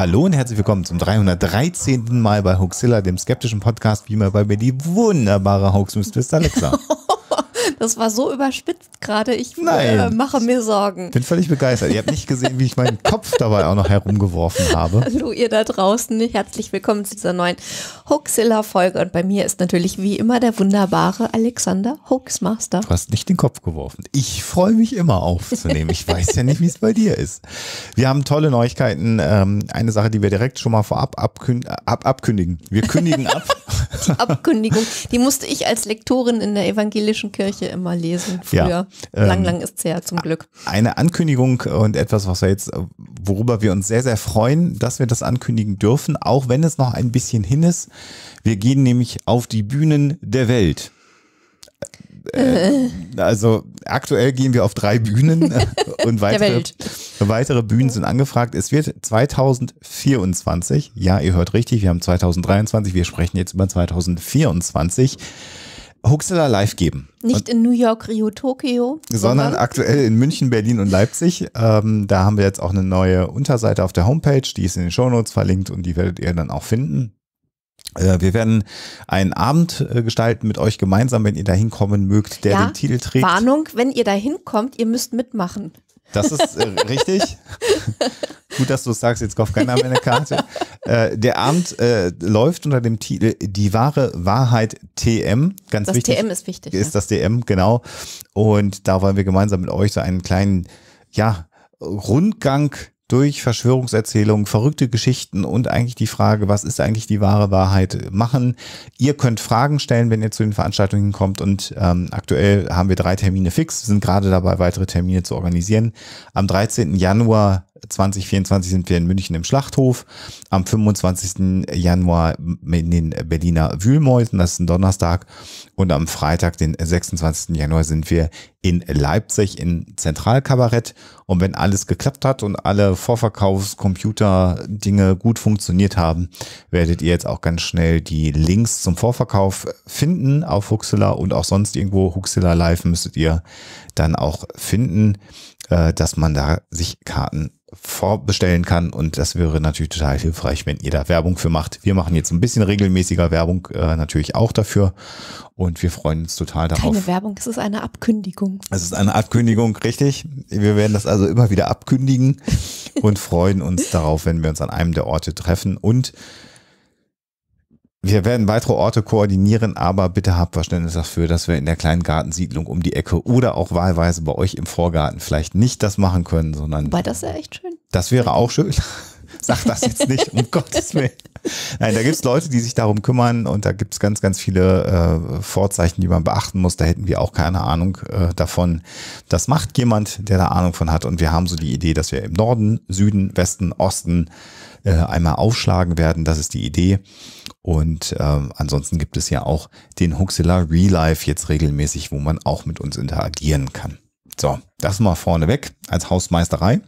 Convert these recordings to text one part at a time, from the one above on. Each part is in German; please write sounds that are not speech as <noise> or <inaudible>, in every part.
Hallo und herzlich willkommen zum 313. Mal bei Hoaxilla, dem skeptischen Podcast, wie immer bei mir die wunderbare Hoax-Mistress Alexa. <laughs> Das war so überspitzt gerade. Ich äh, mache mir Sorgen. Bin völlig begeistert. Ihr habt nicht gesehen, wie ich meinen Kopf dabei auch noch herumgeworfen habe. Hallo ihr da draußen. Herzlich willkommen zu dieser neuen Hoaxilla-Folge. Und bei mir ist natürlich wie immer der wunderbare Alexander Hoaxmaster. Du hast nicht den Kopf geworfen. Ich freue mich immer aufzunehmen. Ich weiß ja nicht, wie es bei dir ist. Wir haben tolle Neuigkeiten. Ähm, eine Sache, die wir direkt schon mal vorab abkün ab abkündigen. Wir kündigen ab. die Abkündigung, die musste ich als Lektorin in der evangelischen Kirche Sprüche immer lesen früher. Ja, ähm, lang, lang ist es ja zum Glück. Eine Ankündigung und etwas, was wir jetzt, worüber wir uns sehr, sehr freuen, dass wir das ankündigen dürfen, auch wenn es noch ein bisschen hin ist. Wir gehen nämlich auf die Bühnen der Welt. Äh, also aktuell gehen wir auf drei Bühnen <laughs> und weitere, weitere Bühnen sind angefragt. Es wird 2024, ja, ihr hört richtig, wir haben 2023, wir sprechen jetzt über 2024. Huxela live geben. Nicht und, in New York, Rio, Tokio. Sondern, sondern aktuell in München, Berlin und Leipzig. Ähm, da haben wir jetzt auch eine neue Unterseite auf der Homepage, die ist in den Shownotes verlinkt und die werdet ihr dann auch finden. Äh, wir werden einen Abend äh, gestalten mit euch gemeinsam, wenn ihr da hinkommen mögt, der ja, den Titel trägt. Warnung, wenn ihr da hinkommt, ihr müsst mitmachen. Das ist äh, richtig. <laughs> Gut, dass du es sagst, jetzt kauft keiner mehr eine Karte. äh, der Abend äh, läuft unter dem Titel Die wahre Wahrheit TM. Ganz das wichtig. Das TM ist wichtig. Ist ja. das TM, genau. Und da wollen wir gemeinsam mit euch so einen kleinen, ja, Rundgang durch Verschwörungserzählungen, verrückte Geschichten und eigentlich die Frage, was ist eigentlich die wahre Wahrheit, äh, machen. Ihr könnt Fragen stellen, wenn ihr zu den Veranstaltungen kommt und ähm, aktuell haben wir drei Termine fix, sind gerade dabei, weitere Termine zu organisieren. Am 13. Januar 2024 sind wir in München im Schlachthof, am 25. Januar in den Berliner Wühlmäusen, das ist ein Donnerstag, und am Freitag, den 26. Januar, sind wir in Leipzig im Zentralkabarett. Und wenn alles geklappt hat und alle Vorverkaufscomputer-Dinge gut funktioniert haben, werdet ihr jetzt auch ganz schnell die Links zum Vorverkauf finden auf Huxilla und auch sonst irgendwo. Huxilla Live müsstet ihr dann auch finden, äh, dass man da sich Karten vorbestellen kann. Und das wäre natürlich total hilfreich, wenn ihr da Werbung für macht. Wir machen jetzt ein bisschen regelmäßiger Werbung äh, natürlich auch dafür. Und wir freuen uns total darauf. Keine Werbung, es ist eine Abkündigung. Es ist eine Abkündigung, richtig. Wir werden das also immer wieder abkündigen <laughs> und freuen uns darauf, wenn wir uns an einem der Orte treffen. Und wir werden weitere Orte koordinieren, aber bitte habt Verständnis dafür, dass wir in der kleinen Gartensiedlung um die Ecke oder auch wahlweise bei euch im Vorgarten vielleicht nicht das machen können, sondern. Weil das wäre echt schön. Das wäre auch schön. <laughs> Sag das jetzt nicht, um <laughs> Gottes Willen. Nein, da gibt es Leute, die sich darum kümmern und da gibt es ganz, ganz viele äh, Vorzeichen, die man beachten muss. Da hätten wir auch keine Ahnung äh, davon. Das macht jemand, der da Ahnung von hat. Und wir haben so die Idee, dass wir im Norden, Süden, Westen, Osten äh, einmal aufschlagen werden. Das ist die Idee. Und ähm, ansonsten gibt es ja auch den Huxilla Relive jetzt regelmäßig, wo man auch mit uns interagieren kann. So, das mal vorneweg als Hausmeisterei.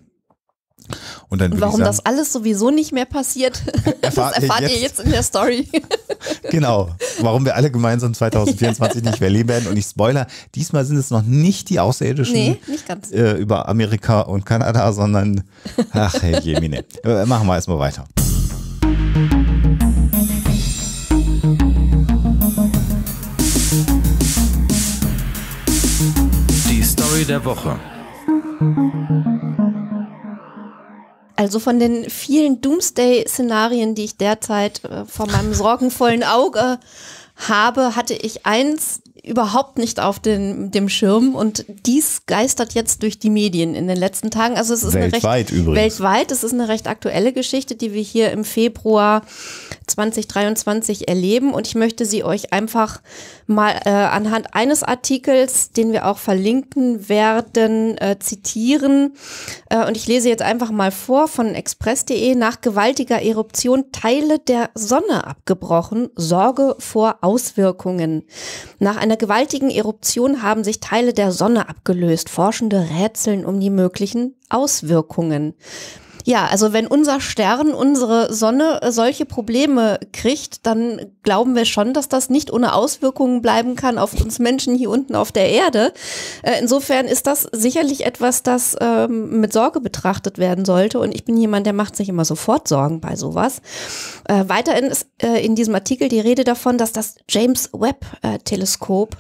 Und dann warum sagen, das alles sowieso nicht mehr passiert, erfahrt <laughs> das erfahrt ihr jetzt. ihr jetzt in der Story. <laughs> <laughs> genau, warum wir alle gemeinsam 2024 nicht mehr leben werden. Und ich spoiler, diesmal sind es noch nicht die Außerirdischen nee, nicht äh, über Amerika und Kanada, sondern, ach, hey, Jemine. Äh, machen wir erstmal weiter. Story der Woche. Also von den vielen Doomsday-Szenarien, die ich derzeit äh, vor meinem sorgenvollen Auge habe, hatte ich eins überhaupt nicht auf den, dem Schirm und dies geistert jetzt durch die Medien in den letzten Tagen. Also es ist weltweit eine recht, übrigens. weltweit, es ist eine recht aktuelle Geschichte, die wir hier im Februar 2023 erleben und ich möchte sie euch einfach mal äh, anhand eines Artikels, den wir auch verlinken werden, äh, zitieren. Äh, und ich lese jetzt einfach mal vor von express.de. Nach gewaltiger Eruption Teile der Sonne abgebrochen. Sorge vor Auswirkungen. Nach einer gewaltigen Eruption haben sich Teile der Sonne abgelöst. Forschende rätseln um die möglichen Auswirkungen. Ja, also wenn unser Stern, unsere Sonne äh, solche Probleme kriegt, dann glauben wir schon, dass das nicht ohne Auswirkungen bleiben kann auf uns Menschen hier unten auf der Erde. Äh, insofern ist das sicherlich etwas, das ähm, mit Sorge betrachtet werden sollte. Und ich bin jemand, der macht sich immer sofort Sorgen bei sowas. Äh, weiterhin ist in diesem Artikel die Rede davon, dass das James Webb-Teleskop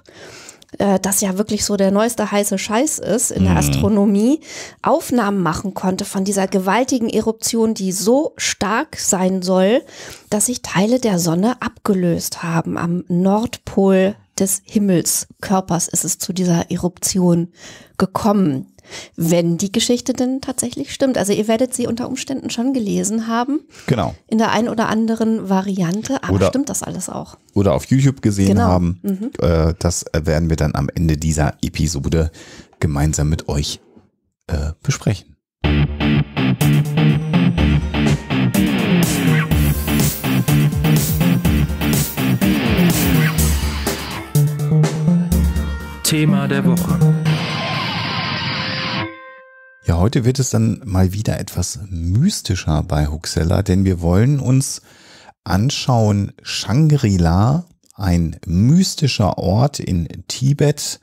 äh, das ja wirklich so der neueste heiße Scheiß ist in der mhm. Astronomie, Aufnahmen machen konnte von dieser gewaltigen Eruption, die so stark sein soll, dass sich Teile der Sonne abgelöst haben am Nordpol des Himmelskörpers ist es zu dieser Eruption gekommen. Wenn die Geschichte denn tatsächlich stimmt. Also ihr werdet sie unter Umständen schon gelesen haben. Genau. In der einen oder anderen Variante. Aber oder, stimmt das alles auch? Oder auf YouTube gesehen genau. haben. Mhm. Äh, das werden wir dann am Ende dieser Episode gemeinsam mit euch äh, besprechen. Thema der Woche. Ja, heute wird es dann mal wieder etwas mystischer bei Huxella, denn wir wollen uns anschauen Shangri-La, ein mystischer Ort in Tibet,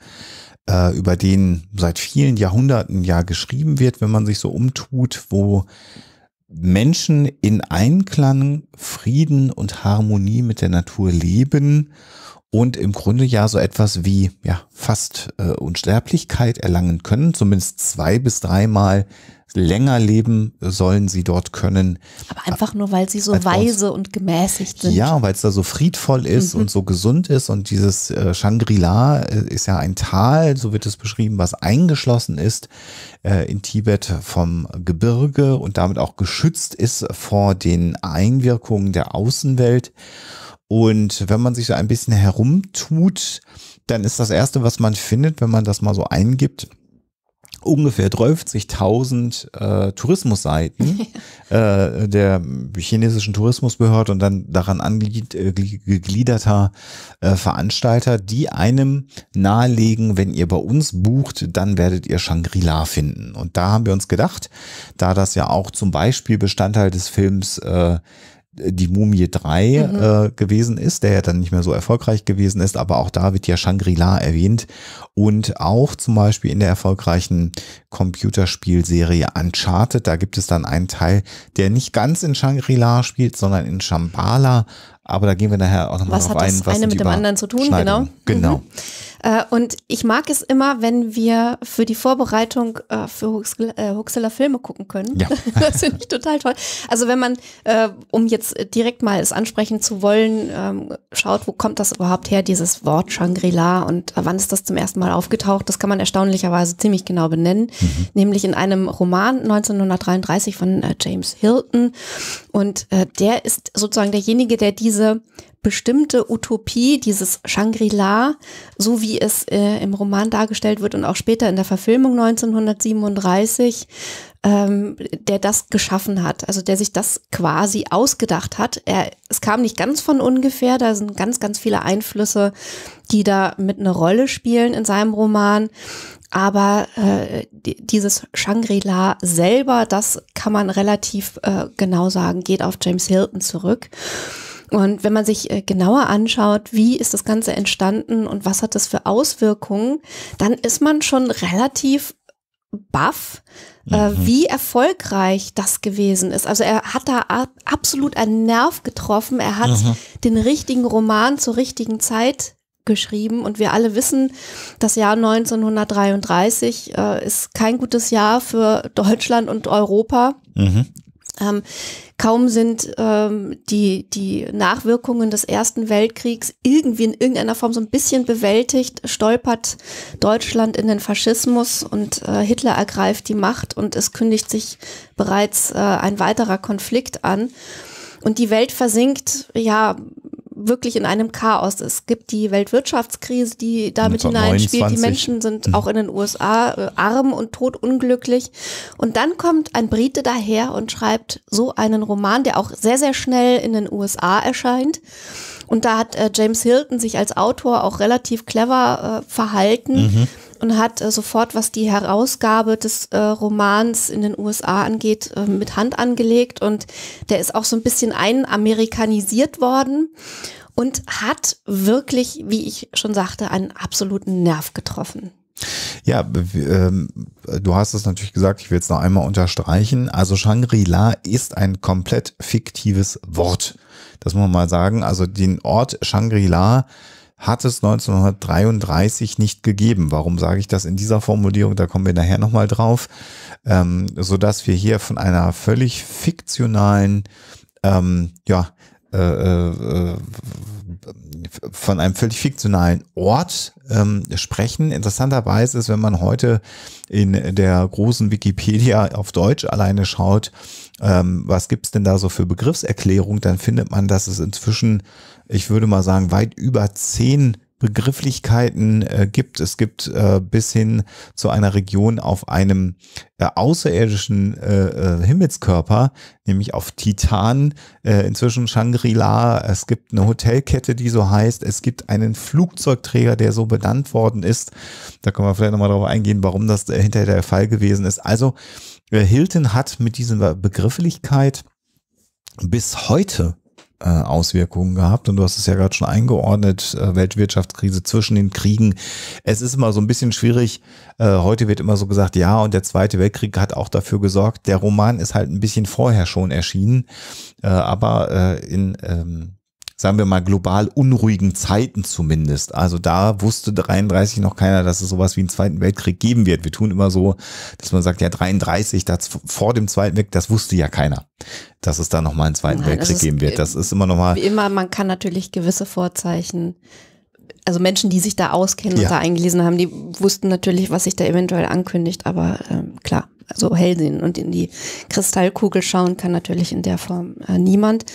äh, über den seit vielen Jahrhunderten ja geschrieben wird, wenn man sich so umtut, wo Menschen in Einklang, Frieden und Harmonie mit der Natur leben und im Grunde ja so etwas wie ja fast äh, Unsterblichkeit erlangen können. Zumindest zwei bis dreimal länger leben sollen sie dort können. Aber einfach nur, weil sie so weise als, und gemäßigt sind. Ja, weil es da so friedvoll ist mhm. und so gesund ist. Und dieses äh, Shangri-La äh, ist ja ein Tal, so wird es beschrieben, was eingeschlossen ist äh, in Tibet vom Gebirge und damit auch geschützt ist vor den Einwirkungen der Außenwelt. Und wenn man sich so ein bisschen herumtut, dann ist das Erste, was man findet, wenn man das mal so eingibt, ungefähr 30.000 äh, Tourismusseiten <laughs> äh, der chinesischen Tourismusbehörde und dann daran angegliederter äh, äh, Veranstalter, die einem nahelegen, wenn ihr bei uns bucht, dann werdet ihr Shangri-La finden. Und da haben wir uns gedacht, da das ja auch zum Beispiel Bestandteil des Films äh, die Mumie 3 mhm. äh, gewesen ist, der ja dann nicht mehr so erfolgreich gewesen ist, aber auch da wird ja Shangri-La erwähnt und auch zum Beispiel in der erfolgreichen Computerspielserie Uncharted, da gibt es dann einen Teil, der nicht ganz in Shangri-La spielt, sondern in Shambhala, aber da gehen wir nachher auch nochmal drauf ein. Was hat das eine mit dem anderen zu tun, genau? Genau. Mhm. Äh, und ich mag es immer, wenn wir für die Vorbereitung äh, für Huxler äh, Filme gucken können. Ja. <laughs> Das finde ich total toll. Also wenn man, um jetzt direkt mal es ansprechen zu wollen, ähm, schaut, wo kommt das überhaupt her, dieses Wort Shangri-La und wann ist das zum ersten Mal aufgetaucht, das kann man erstaunlicherweise ziemlich genau benennen, mhm. nämlich in einem Roman 1933 von James Hilton. Und äh, der ist sozusagen derjenige, der diese bestimmte Utopie, dieses Shangri-La, so wie es äh, im Roman dargestellt wird und auch später in der Verfilmung 1937, ähm, der das geschaffen hat, also der sich das quasi ausgedacht hat. Er, es kam nicht ganz von ungefähr, da sind ganz, ganz viele Einflüsse die da mit eine Rolle spielen in seinem Roman. Aber äh, dieses Shangri-La selber, das kann man relativ äh, genau sagen, geht auf James Hilton zurück. Und wenn man sich äh, genauer anschaut, wie ist das Ganze entstanden und was hat das für Auswirkungen, dann ist man schon relativ baff, äh, mhm. wie erfolgreich das gewesen ist. Also er hat da absolut einen Nerv getroffen. Er hat mhm. den richtigen Roman zur richtigen Zeit geschrieben. Und wir alle wissen, das Jahr 1933 äh, ist kein gutes Jahr für Deutschland und Europa. Mhm. Ähm, kaum sind ähm, die, die Nachwirkungen des Ersten Weltkriegs irgendwie in irgendeiner Form so ein bisschen bewältigt, stolpert Deutschland in den Faschismus und äh, Hitler ergreift die Macht und es kündigt sich bereits äh, ein weiterer Konflikt an. Und die Welt versinkt, ja, wirklich in einem Chaos. Es gibt die Weltwirtschaftskrise, die damit hineinspielt. Die Menschen sind auch in den USA äh, arm und todunglücklich. Und dann kommt ein Brite daher und schreibt so einen Roman, der auch sehr, sehr schnell in den USA erscheint. Und da hat äh, James Hilton sich als Autor auch relativ clever äh, verhalten. Mhm und hat äh, sofort, was die Herausgabe des äh, Romans in den USA angeht, äh, mit Hand angelegt und der ist auch so ein bisschen einamerikanisiert worden und hat wirklich, wie ich schon sagte, einen absoluten Nerv getroffen. Ja, ähm, du hast es natürlich gesagt, ich will es noch einmal unterstreichen. Also Shangri-La ist ein komplett fiktives Wort. Das muss man mal sagen. Also den Ort Shangri-La hat es 1933 nicht gegeben. Warum sage ich das in dieser Formulierung? Da kommen wir nachher nochmal drauf, ähm, sodass wir hier von einer völlig fiktionalen, ähm, ja, äh, äh, von einem völlig fiktionalen Ort ähm, sprechen. Interessanterweise ist, wenn man heute in der großen Wikipedia auf Deutsch alleine schaut, ähm, was es denn da so für Begriffserklärung, dann findet man, dass es inzwischen ich würde mal sagen, weit über zehn Begrifflichkeiten äh, gibt. Es gibt äh, bis hin zu einer Region auf einem äh, außerirdischen äh, äh, Himmelskörper, nämlich auf Titan, äh, inzwischen Shangri-La. Es gibt eine Hotelkette, die so heißt. Es gibt einen Flugzeugträger, der so benannt worden ist. Da können wir vielleicht nochmal drauf eingehen, warum das äh, hinterher der Fall gewesen ist. Also äh, Hilton hat mit dieser Begrifflichkeit bis heute äh, Auswirkungen gehabt. Und du hast es ja gerade schon eingeordnet, äh, Weltwirtschaftskrise zwischen den Kriegen. Es ist immer so ein bisschen schwierig. Äh, heute wird immer so gesagt, ja, und der Zweite Weltkrieg hat auch dafür gesorgt. Der Roman ist halt ein bisschen vorher schon erschienen, aber in ähm, sagen wir mal, global unruhigen Zeiten zumindest. Also da wusste 33 noch keiner, dass es sowas wie einen Zweiten Weltkrieg geben wird. Wir tun immer so, dass man sagt, ja, 33, das vor dem Zweiten Weltkrieg, das wusste ja keiner, dass es da nochmal einen Zweiten Nein, Weltkrieg ist, geben wird. Das ist immer nochmal. Wie immer, man kann natürlich gewisse Vorzeichen also Menschen, die sich da auskennen und da eingelesen haben, die wussten natürlich, was sich da eventuell ankündigt, aber ähm, klar, also hell sehen und in die Kristallkugel schauen kann natürlich in der Form äh, niemand.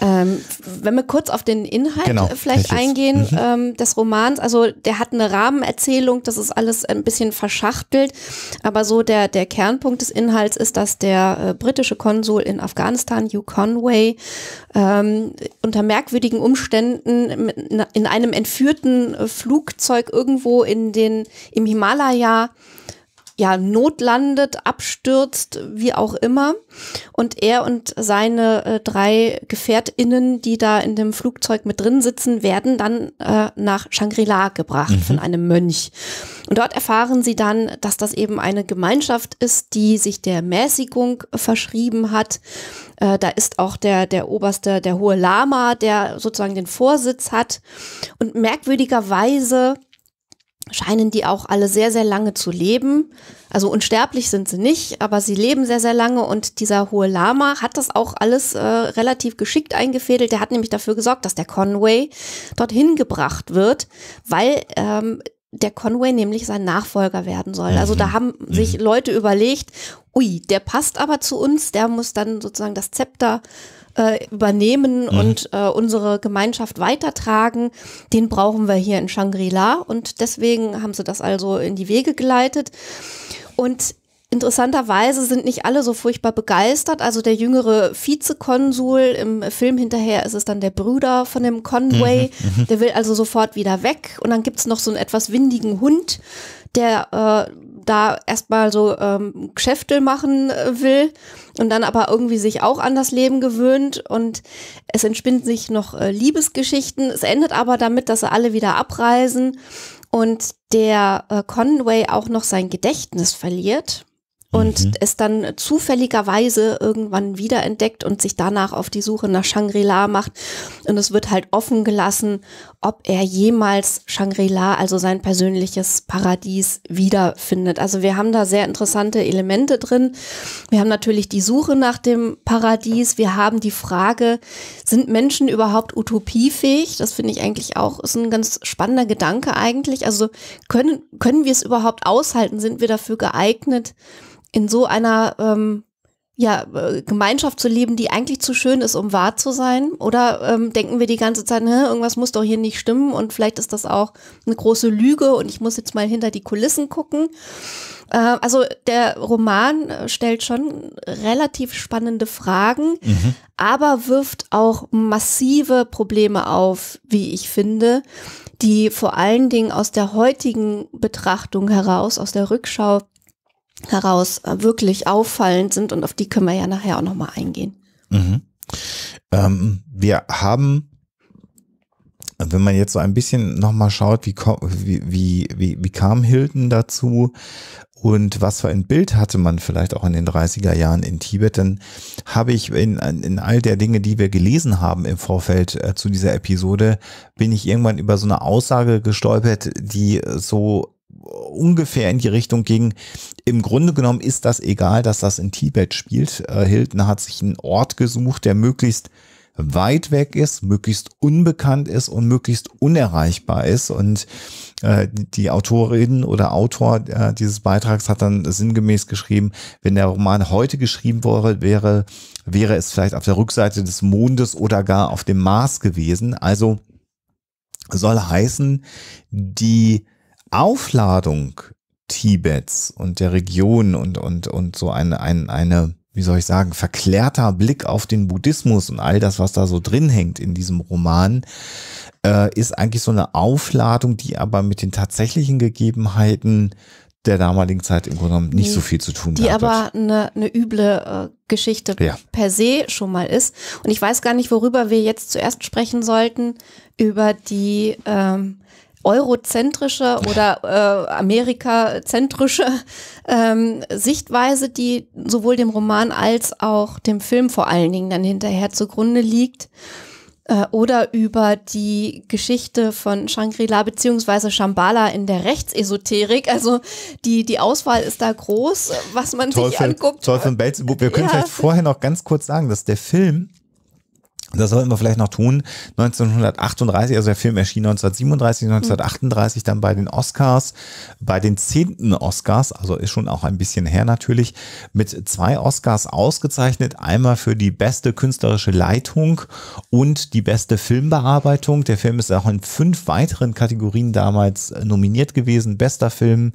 Ähm, wenn wir kurz auf den Inhalt genau, vielleicht eingehen mhm. ähm, des Romans, also der hat eine Rahmenerzählung, das ist alles ein bisschen verschachtelt, aber so der, der Kernpunkt des Inhalts ist, dass der äh, britische Konsul in Afghanistan, Hugh Conway, ähm, unter merkwürdigen Umständen in einem entführten äh, Flugzeug irgendwo in den, im Himalaya ja, notlandet, abstürzt, wie auch immer. Und er und seine äh, drei GefährtInnen, die da in dem Flugzeug mit drin sitzen, werden dann äh, nach Shangri-La gebracht mhm. von einem Mönch. Und dort erfahren sie dann, dass das eben eine Gemeinschaft ist, die sich der Mäßigung verschrieben hat. Äh, da ist auch der, der oberste, der hohe Lama, der sozusagen den Vorsitz hat. Und merkwürdigerweise scheinen die auch alle sehr, sehr lange zu leben. Also unsterblich sind sie nicht, aber sie leben sehr, sehr lange und dieser hohe Lama hat das auch alles äh, relativ geschickt eingefädelt. Der hat nämlich dafür gesorgt, dass der Conway dorthin gebracht wird, weil ähm, der Conway nämlich sein Nachfolger werden soll. Also da mhm. haben mhm. sich Leute überlegt, ui, der passt aber zu uns, der muss dann sozusagen das Zepter äh, äh, übernehmen mhm. und äh, unsere Gemeinschaft weitertragen, den brauchen wir hier in Shangri-La. Und deswegen haben sie das also in die Wege geleitet. Und Interessanterweise sind nicht alle so furchtbar begeistert. Also der jüngere Vizekonsul im Film hinterher ist es dann der Bruder von dem Conway. Mhm, mhm, der will also sofort wieder weg. Und dann gibt's noch so einen etwas windigen Hund, der äh, da erstmal so ähm, Geschäfte machen äh, will und dann aber irgendwie sich auch an das Leben gewöhnt und es entspinnen sich noch äh, Liebesgeschichten. Es endet aber damit, dass sie alle wieder abreisen und der äh, Conway auch noch sein Gedächtnis verliert und mhm. es dann zufälligerweise irgendwann wiederentdeckt und sich danach auf die Suche nach Shangri-La macht. Und es wird halt offen gelassen, ob er jemals Shangri-La, also sein persönliches Paradies, wiederfindet. Also wir haben da sehr interessante Elemente drin. Wir haben natürlich die Suche nach dem Paradies. Wir haben die Frage, sind Menschen überhaupt utopiefähig? Das finde ich eigentlich auch, ist ein ganz spannender Gedanke eigentlich. Also können, können wir es überhaupt aushalten? Sind wir dafür geeignet, in so einer ähm, ja, äh, Gemeinschaft zu leben, die eigentlich zu schön ist, um wahr zu sein? Oder ähm, denken wir die ganze Zeit, ne, irgendwas muss doch hier nicht stimmen und vielleicht ist das auch eine große Lüge und ich muss jetzt mal hinter die Kulissen gucken? Äh, also der Roman äh, stellt schon relativ spannende Fragen, mhm. aber wirft auch massive Probleme auf, wie ich finde, die vor allen Dingen aus der heutigen Betrachtung heraus, aus der Rückschau heraus äh, wirklich auffallend sind und auf die können wir ja nachher auch nochmal eingehen. Mhm. Ähm, wir haben, wenn man jetzt so ein bisschen nochmal schaut, wie, wie, wie, wie kam Hilton dazu und was für ein Bild hatte man vielleicht auch in den 30er Jahren in Tibet, dann habe ich in, in all der Dinge, die wir gelesen haben im Vorfeld äh, zu dieser Episode, bin ich irgendwann über so eine Aussage gestolpert, die so ungefähr in die Richtung ging. Im Grunde genommen ist das egal, dass das in Tibet spielt. Äh, Hilton hat sich einen Ort gesucht, der möglichst weit weg ist, möglichst unbekannt ist und möglichst unerreichbar ist. Und äh, die Autorin oder Autor äh, dieses Beitrags hat dann sinngemäß geschrieben, wenn der Roman heute geschrieben worden wäre, wäre es vielleicht auf der Rückseite des Mondes oder gar auf dem Mars gewesen. Also soll heißen, die Aufladung Tibets und der Region und, und, und so eine, eine, eine, wie soll ich sagen, verklärter Blick auf den Buddhismus und all das, was da so drin hängt in diesem Roman, äh, ist eigentlich so eine Aufladung, die aber mit den tatsächlichen Gegebenheiten der damaligen Zeit im Grunde genommen nicht so mhm. viel zu tun hat. Die aber eine, eine üble äh, Geschichte ja. per se schon mal ist. Und ich weiß gar nicht, worüber wir jetzt zuerst sprechen sollten, über die ähm, eurozentrische oder äh, amerikazentrische ähm, Sichtweise, die sowohl dem Roman als auch dem Film vor allen Dingen dann hinterher zugrunde liegt äh, oder über die Geschichte von Shangri-La beziehungsweise Shambhala in der Rechtsesoterik. Also die, die Auswahl ist da groß, was man Teufel, sich anguckt. Teufel und Belzebub. Wir können ja. vielleicht vorher noch ganz kurz sagen, dass der Film das sollten wir vielleicht noch tun. 1938, also der Film erschien 1937, 1938 dann bei den Oscars, bei den zehnten Oscars, also ist schon auch ein bisschen her natürlich, mit zwei Oscars ausgezeichnet. Einmal für die beste künstlerische Leitung und die beste Filmbearbeitung. Der Film ist auch in fünf weiteren Kategorien damals nominiert gewesen. Bester Film,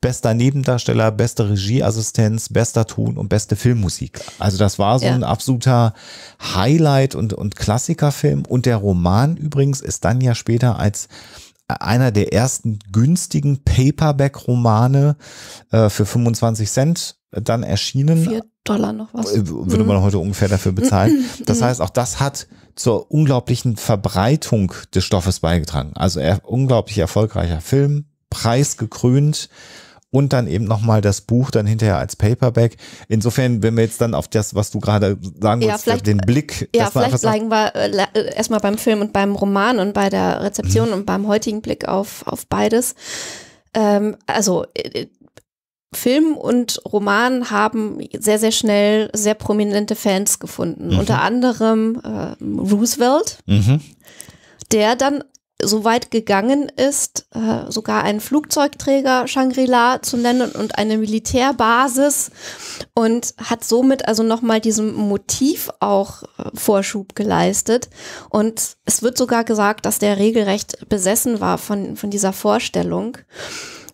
bester Nebendarsteller, beste Regieassistenz, bester Ton und beste Filmmusik. Also das war so ja. ein absoluter Highlight und, und Klassikerfilm. Und der Roman übrigens ist dann ja später als einer der ersten günstigen Paperback-Romane äh, für 25 Cent dann erschienen. Vier Dollar noch was. Würde mhm. man mm. heute ungefähr dafür bezahlen. <clears throat> Das mhm. heißt, auch das hat zur unglaublichen Verbreitung des Stoffes beigetragen. Also er, unglaublich erfolgreicher Film, preisgekrönt und dann eben nochmal das Buch dann hinterher als Paperback. Insofern, wenn wir jetzt dann auf das, was du gerade sagen ja, wolltest, den Blick. Äh, ja, vielleicht bleiben wir äh, äh, erstmal beim Film und beim Roman und bei der Rezeption mhm. und beim heutigen Blick auf, auf beides. Ähm, also äh, Film und Roman haben sehr, sehr schnell sehr prominente Fans gefunden. Mhm. Unter anderem äh, Roosevelt, mhm. der dann so weit gegangen ist, äh, sogar einen Flugzeugträger Shangri-La zu nennen und eine Militärbasis und hat somit also nochmal diesem Motiv auch äh, Vorschub geleistet. Und es wird sogar gesagt, dass der regelrecht besessen war von, von dieser Vorstellung.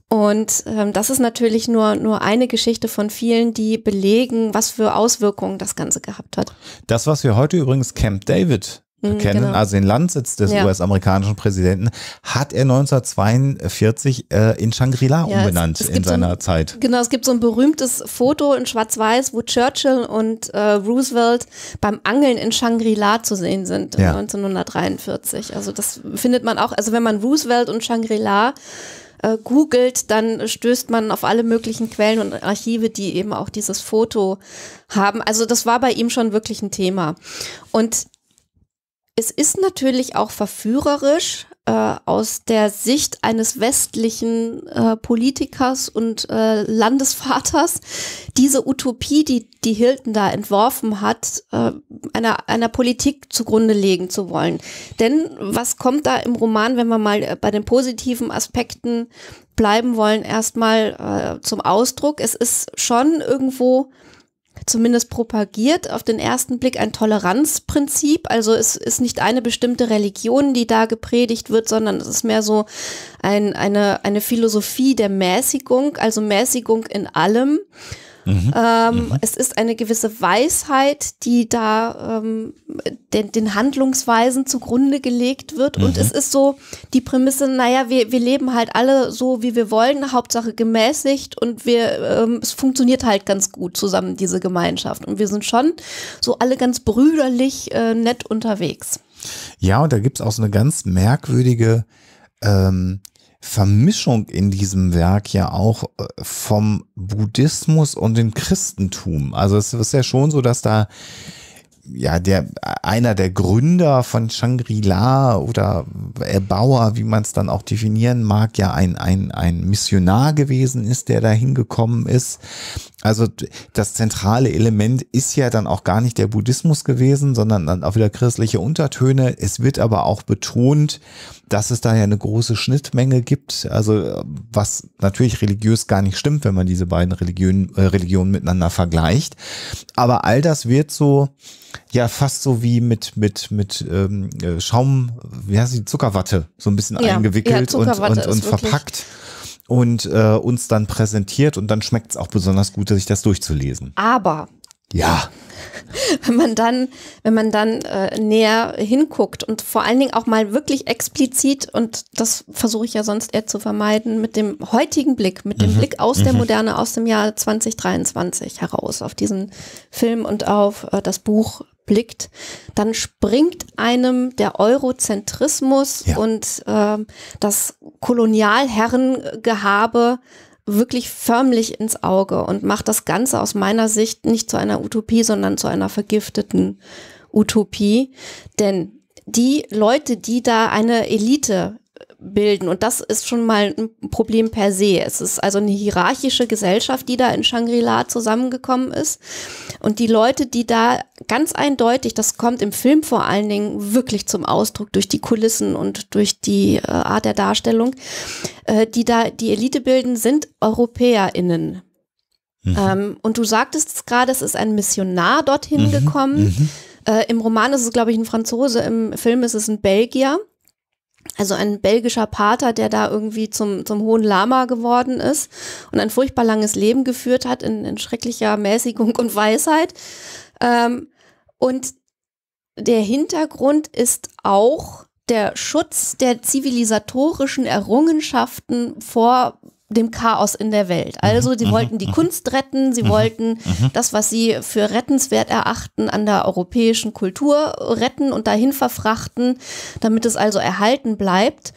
Und ähm, das ist natürlich nur, nur eine Geschichte von vielen, die belegen, was für Auswirkungen das Ganze gehabt hat. Das, was wir heute übrigens Camp David äh, kennen, genau. also den Landsitz des ja. US-amerikanischen Präsidenten, hat er 1942 äh, in Shangri-La ja, umbenannt es, es in seiner so ein, Zeit. Genau, es gibt so ein berühmtes Foto in Schwarz-Weiß, wo Churchill und äh, Roosevelt beim Angeln in Shangri-La zu sehen sind ja. 1943. Also das findet man auch, also wenn man Roosevelt und Shangri-La äh, googelt, dann stößt man auf alle möglichen Quellen und Archive, die eben auch dieses Foto haben. Also das war bei ihm schon wirklich ein Thema. Und es ist natürlich auch verführerisch äh, aus der Sicht eines westlichen äh, Politikers und äh, Landesvaters, diese Utopie, die, die Hilton da entworfen hat, äh, einer, einer Politik zugrunde legen zu wollen. Denn was kommt da im Roman, wenn wir mal äh, bei den positiven Aspekten bleiben wollen, erstmal äh, zum Ausdruck? Es ist schon irgendwo zumindest propagiert auf den ersten Blick ein Toleranzprinzip. Also es ist nicht eine bestimmte Religion, die da gepredigt wird, sondern es ist mehr so ein, eine, eine Philosophie der Mäßigung, also Mäßigung in allem. Mhm. Ähm, mhm. Es ist eine gewisse Weisheit, die da ähm, den, den, Handlungsweisen zugrunde gelegt wird. Mhm. Und es ist so die Prämisse, naja, wir, wir leben halt alle so, wie wir wollen, Hauptsache gemäßigt und wir, ähm, es funktioniert halt ganz gut zusammen, diese Gemeinschaft. Und wir sind schon so alle ganz brüderlich äh, nett unterwegs. Ja, und da gibt es auch so eine ganz merkwürdige ähm, Vermischung in diesem Werk ja auch äh, vom Buddhismus und dem Christentum. Also es ist ja schon so, dass da ja, der, einer der Gründer von Shangri-La oder Erbauer, wie man es dann auch definieren mag, ja ein, ein, ein Missionar gewesen ist, der da hingekommen ist. Also das zentrale Element ist ja dann auch gar nicht der Buddhismus gewesen, sondern dann auch wieder christliche Untertöne. Es wird aber auch betont, dass es da ja eine große Schnittmenge gibt, also was natürlich religiös gar nicht stimmt, wenn man diese beiden Religionen, äh, Religionen miteinander vergleicht. Aber all das wird so ja fast so wie mit mit mit ähm, äh, Schaum, wie heißt die Zuckerwatte, so ein bisschen ja, eingewickelt ja, und und, und verpackt und äh, uns dann präsentiert und dann schmeckt es auch besonders gut, sich das durchzulesen. Aber ja. <laughs> Wenn man dann, wenn man dann äh, näher hinguckt und vor allen Dingen auch mal wirklich explizit, und das versuche ich ja sonst eher zu vermeiden, mit dem heutigen Blick, mit dem mhm. Blick aus mhm. der Moderne, aus dem Jahr 2023 heraus, auf diesen Film und auf äh, das Buch blickt, dann springt einem der Eurozentrismus ja. und äh, das Kolonialherrengehabe wirklich förmlich ins Auge und macht das Ganze aus meiner Sicht nicht zu einer Utopie, sondern zu einer vergifteten Utopie. Denn die Leute, die da eine Elite bilden. Und das ist schon mal ein Problem per se. Es ist also eine hierarchische Gesellschaft, die da in Shangri-La zusammengekommen ist. Und die Leute, die da ganz eindeutig, das kommt im Film vor allen Dingen wirklich zum Ausdruck durch die Kulissen und durch die äh, Art der Darstellung, äh, die da die Elite bilden, sind EuropäerInnen. Mhm. Ähm, und du sagtest gerade, es ist ein Missionar dorthin mhm. gekommen. Mhm. Äh, Im Roman ist es, glaube ich, ein Franzose, im Film ist es ein Belgier also ein belgischer Pater, der da irgendwie zum, zum hohen Lama geworden ist und ein furchtbar langes Leben geführt hat in, in schrecklicher Mäßigung und Weisheit. Ähm, und der Hintergrund ist auch der Schutz der zivilisatorischen Errungenschaften vor dem Chaos in der Welt. Mhm, also sie mhm, wollten die mhm. Kunst retten, sie wollten das, was sie für rettenswert erachten, an der europäischen Kultur retten und dahin verfrachten, damit es also erhalten bleibt.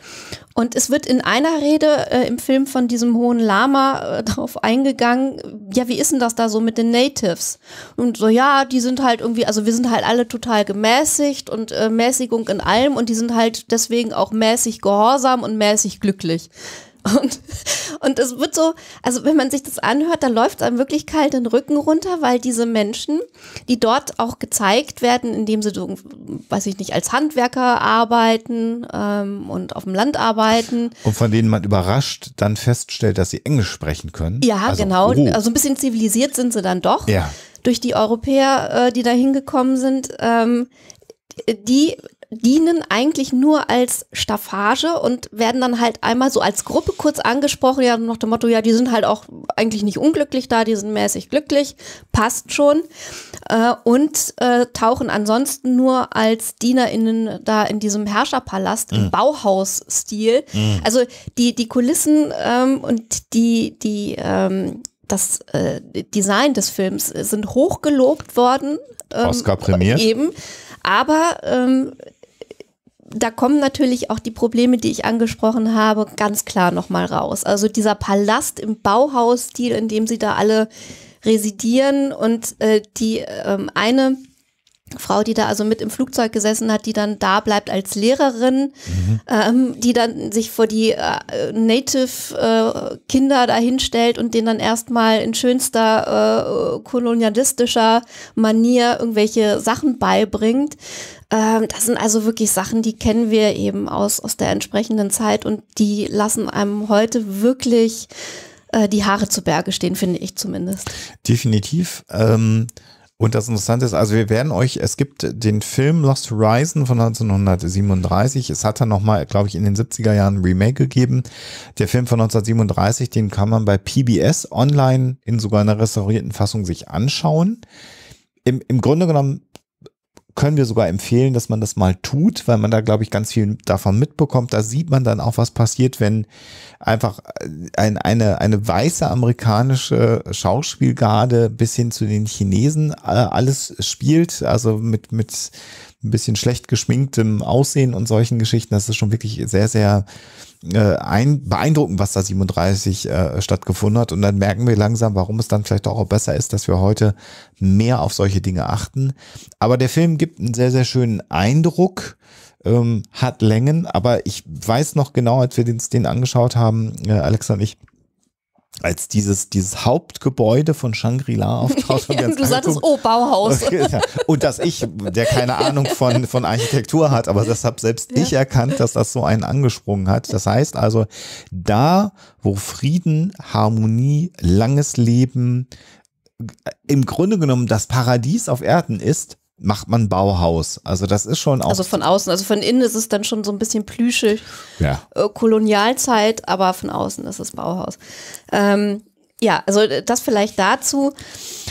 Und es wird in einer Rede äh, im Film von diesem hohen Lama äh, <laughs> darauf eingegangen, ja, wie ist denn das da so mit den Natives? Und so, ja, die sind halt irgendwie, also wir sind halt alle total gemäßigt und äh, Mäßigung in allem und die sind halt deswegen auch mäßig gehorsam und mäßig glücklich. Und, und es wird so, also wenn man sich das anhört, da läuft es einem wirklich kalt den Rücken runter, weil diese Menschen, die dort auch gezeigt werden, indem sie, weiß ich nicht, als Handwerker arbeiten ähm, und auf dem Land arbeiten. Und von denen man überrascht dann feststellt, dass sie Englisch sprechen können. Ja, also, genau. Oh. Also ein bisschen zivilisiert sind sie dann doch. Ja. Durch die Europäer, äh, die da hingekommen sind, ähm, die dienen eigentlich nur als Staffage und werden dann halt einmal so als Gruppe kurz angesprochen, ja, nach dem Motto, ja, die sind halt auch eigentlich nicht unglücklich da, die sind mäßig glücklich, passt schon. Äh, und äh, tauchen ansonsten nur als DienerInnen da in diesem Herrscherpalast im mhm. Bauhaus-Stil. Mhm. Also die, die Kulissen ähm, und die, die ähm, das äh, Design des Films sind hochgelobt worden. Ähm, Oscar prämiert. Eben. Aber ähm, da kommen natürlich auch die Probleme, die ich angesprochen habe, ganz klar nochmal raus. Also dieser Palast im Bauhausstil, in dem sie da alle residieren und äh, die ähm, eine Frau, die da also mit im Flugzeug gesessen hat, die dann da bleibt als Lehrerin, mhm. ähm, die dann sich vor die äh, Native-Kinder äh, dahinstellt und denen dann erstmal in schönster äh, kolonialistischer Manier irgendwelche Sachen beibringt. Ähm, das sind also wirklich Sachen, die kennen wir eben aus, aus der entsprechenden Zeit und die lassen einem heute wirklich äh, die Haare zu Berge stehen, finde ich zumindest. Definitiv. Ähm und das Interessante ist, also wir werden euch, es gibt den Film Lost Horizon von 1937. Es hat dann nochmal, glaube ich, in den 70er Jahren ein Remake gegeben. Der Film von 1937, den kann man bei PBS online in sogar einer restaurierten Fassung sich anschauen. Im, im Grunde genommen können wir sogar empfehlen, dass man das mal tut, weil man da, glaube ich, ganz viel davon mitbekommt. Da sieht man dann auch, was passiert, wenn einfach äh, ein, eine, eine weiße amerikanische Schauspielgarde bis hin zu den Chinesen äh, alles spielt, also mit, mit ein bisschen schlecht geschminktem Aussehen und solchen Geschichten. Das ist schon wirklich sehr, sehr äh, ein, beeindruckend, was da 37 äh, stattgefunden hat. Und dann merken wir langsam, warum es dann vielleicht auch besser ist, dass wir heute mehr auf solche Dinge achten. Aber der Film gibt einen sehr, sehr schönen Eindruck. Ähm, hat Längen, aber ich weiß noch genau, als wir den, den angeschaut haben, äh, Alexander und ich, als dieses, dieses Hauptgebäude von Shangri-La auftaucht. <laughs> ja, du sagtest, oh, Bauhaus. Und dass ich, der keine Ahnung von, von Architektur hat, aber das habe selbst ja. ich erkannt, dass das so einen angesprungen hat. Das heißt also, da, wo Frieden, Harmonie, langes Leben, im Grunde genommen das Paradies auf Erden ist, macht man Bauhaus. Also das ist schon auch. Also von außen, also von innen ist es dann schon so ein bisschen plüschig, ja. äh, Kolonialzeit, aber von außen ist es Bauhaus. Ähm, ja, also äh, das vielleicht dazu.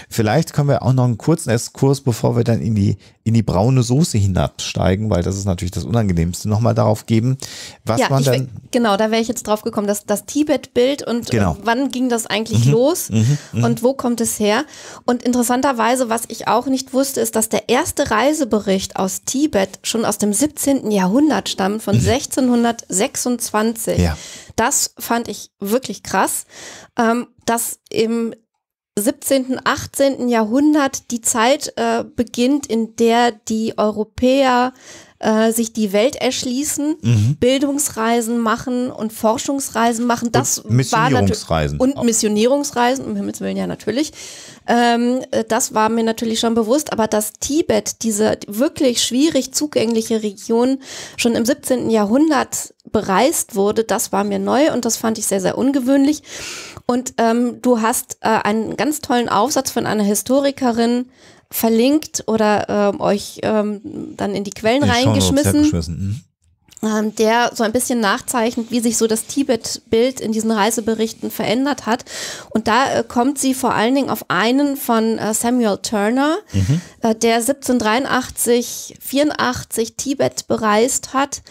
Vielleicht können wir auch noch einen kurzen Exkurs, bevor wir dann in die in die braune Soße hinabsteigen, weil das ist natürlich das Unangenehmste, nochmal darauf geben, was ja, man dann. Genau, da wäre ich jetzt drauf gekommen, dass das Tibet-Bild und äh, genau. wann ging das eigentlich mhm, los mhm. mhm, und wo kommt es her? Und interessanterweise, was ich auch nicht wusste, ist, dass der erste Reisebericht aus Tibet schon aus dem 17. Jahrhundert stammt, von 1626. Mhm. Ja. Das fand ich wirklich krass, ähm, dass im 17., 18. Jahrhundert die Zeit äh, beginnt, in der die Europäer äh, sich die Welt erschließen, mhm. Bildungsreisen machen und Forschungsreisen machen. Das und Missionierungsreisen. War und oh. Missionierungsreisen, um Himmels Willen ja natürlich. Ähm, äh, das war mir natürlich schon bewusst, aber dass Tibet, diese wirklich schwierig zugängliche Region, schon im 17. Jahrhundert bereist wurde, das war mir neu und das fand ich sehr, sehr ungewöhnlich. Und ähm, du hast äh, einen ganz tollen Aufsatz von einer Historikerin verlinkt oder ähm, euch ähm, dann in die Quellen die reingeschmissen. Mhm. Ähm, der so ein bisschen nachzeichnet, wie sich so das Tibet-Bild in diesen Reiseberichten verändert hat. Und da äh, kommt sie vor allen Dingen auf einen von äh, Samuel Turner, mhm. Äh, der 1783, 84 Tibet bereist hat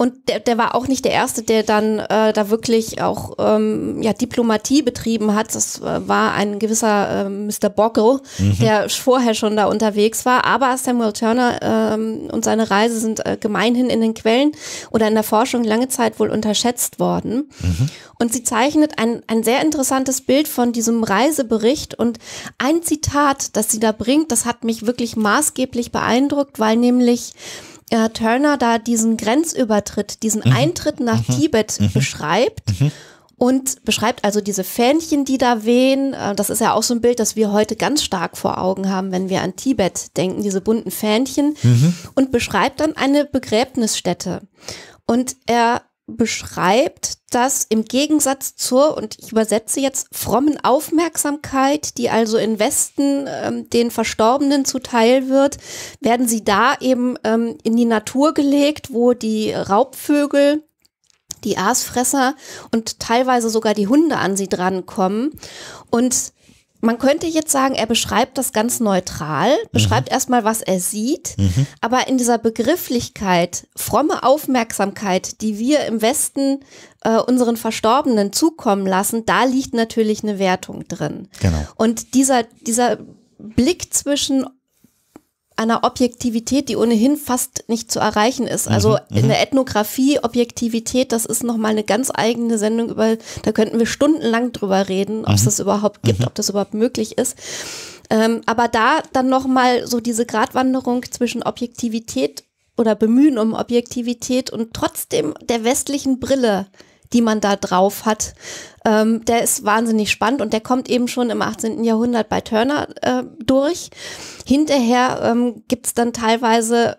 und der, der war auch nicht der Erste, der dann äh, da wirklich auch ähm, ja, Diplomatie betrieben hat. Das äh, war ein gewisser äh, Mr. Bocco, mhm. der vorher schon da unterwegs war. Aber Samuel Turner ähm, und seine Reise sind äh, gemeinhin in den Quellen oder in der Forschung lange Zeit wohl unterschätzt worden. Mhm. Und sie zeichnet ein, ein sehr interessantes Bild von diesem Reisebericht. Und ein Zitat, das sie da bringt, das hat mich wirklich maßgeblich beeindruckt, weil nämlich äh, Turner da diesen Grenzübertritt, diesen mhm. Eintritt nach mhm. Tibet mhm. beschreibt. Mhm. Und beschreibt also diese Fähnchen, die da wehen. Äh, das ist ja auch so ein Bild, das wir heute ganz stark vor Augen haben, wenn wir an Tibet denken, diese bunten Fähnchen. Mhm. Und beschreibt dann eine Begräbnisstätte. Und er beschreibt, dass im Gegensatz zur, und ich übersetze jetzt, frommen Aufmerksamkeit, die also in Westen ähm, den Verstorbenen zuteil wird, werden sie da eben ähm, in die Natur gelegt, wo die Raubvögel, die Aasfresser und teilweise sogar die Hunde an sie drankommen. Und man könnte jetzt sagen, er beschreibt das ganz neutral, beschreibt mhm. erstmal, was er sieht, mhm. aber in dieser Begrifflichkeit, fromme Aufmerksamkeit, die wir im Westen äh, unseren Verstorbenen zukommen lassen, da liegt natürlich eine Wertung drin. Genau. Und dieser, dieser Blick zwischen einer Objektivität, die ohnehin fast nicht zu erreichen ist. Also mhm, mhm. in der Ethnographie, Objektivität, das ist nochmal eine ganz eigene Sendung, über, da könnten wir stundenlang drüber reden, ob es mhm. das überhaupt gibt, mhm. ob das überhaupt möglich ist. Ähm, aber da dann nochmal so diese Gratwanderung zwischen Objektivität oder Bemühen um Objektivität und trotzdem der westlichen Brille die man da drauf hat. Ähm, der ist wahnsinnig spannend und der kommt eben schon im 18. Jahrhundert bei Turner äh, durch. Hinterher ähm, gibt's dann teilweise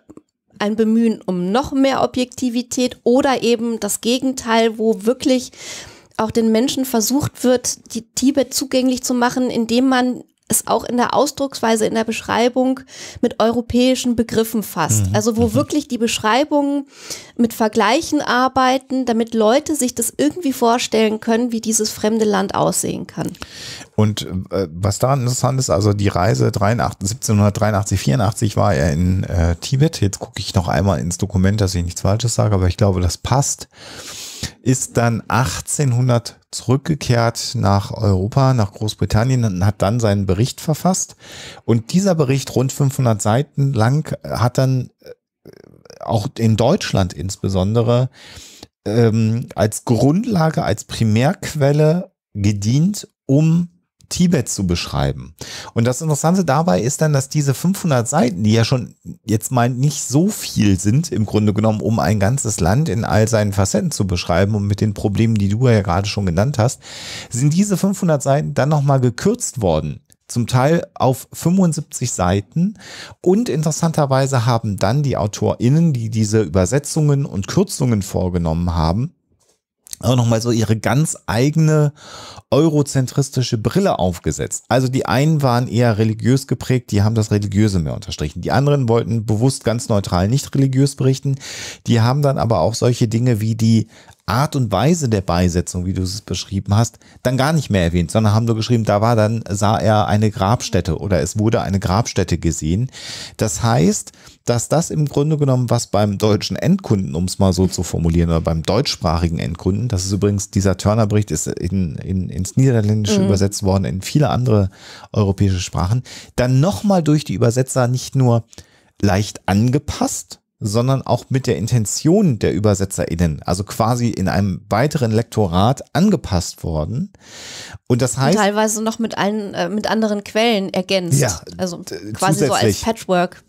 ein Bemühen um noch mehr Objektivität oder eben das Gegenteil, wo wirklich auch den Menschen versucht wird, die Tibet zugänglich zu machen, indem man es auch in der Ausdrucksweise, in der Beschreibung mit europäischen Begriffen fasst. Mhm. Also wo mhm. wirklich die Beschreibungen mit Vergleichen arbeiten, damit Leute sich das irgendwie vorstellen können, wie dieses fremde Land aussehen kann. Und äh, was daran interessant ist, also die Reise 83, 1783, 84 war er in äh, Tibet. Jetzt gucke ich noch einmal ins Dokument, dass ich nichts Falsches sage, aber ich glaube, das passt ist dann 1800 zurückgekehrt nach Europa, nach Großbritannien und hat dann seinen Bericht verfasst. Und dieser Bericht, rund 500 Seiten lang, hat dann äh, auch in Deutschland insbesondere ähm, als Grundlage, als Primärquelle gedient, um Tibet zu beschreiben. Und das Interessante dabei ist dann, dass diese 500 Seiten, die ja schon jetzt mal nicht so viel sind, im Grunde genommen, um ein ganzes Land in all seinen Facetten zu beschreiben und mit den Problemen, die du ja gerade schon genannt hast, sind diese 500 Seiten dann nochmal gekürzt worden zum Teil auf 75 Seiten. Und interessanterweise haben dann die AutorInnen, die diese Übersetzungen und Kürzungen vorgenommen haben, auch nochmal so ihre ganz eigene eurozentristische Brille aufgesetzt. Also die einen waren eher religiös geprägt, die haben das Religiöse mehr unterstrichen. Die anderen wollten bewusst ganz neutral nicht religiös berichten. Die haben dann aber auch solche Dinge wie die Art und Weise der Beisetzung, wie du es beschrieben hast, dann gar nicht mehr erwähnt, sondern haben nur geschrieben, da war dann, sah er eine Grabstätte oder es wurde eine Grabstätte gesehen. Das heißt, dass das im Grunde genommen, was beim deutschen Endkunden, um es mal so zu formulieren, oder beim deutschsprachigen Endkunden, das ist übrigens, dieser Turner-Bericht ist in, in, ins Niederländische mhm. übersetzt worden, in viele andere europäische Sprachen, dann nochmal durch die Übersetzer nicht nur leicht angepasst, sondern auch mit der Intention der ÜbersetzerInnen, also quasi in einem weiteren Lektorat angepasst worden. Und das heißt. Und teilweise noch mit allen, äh, mit anderen Quellen ergänzt. Ja, also quasi so als Patchwork.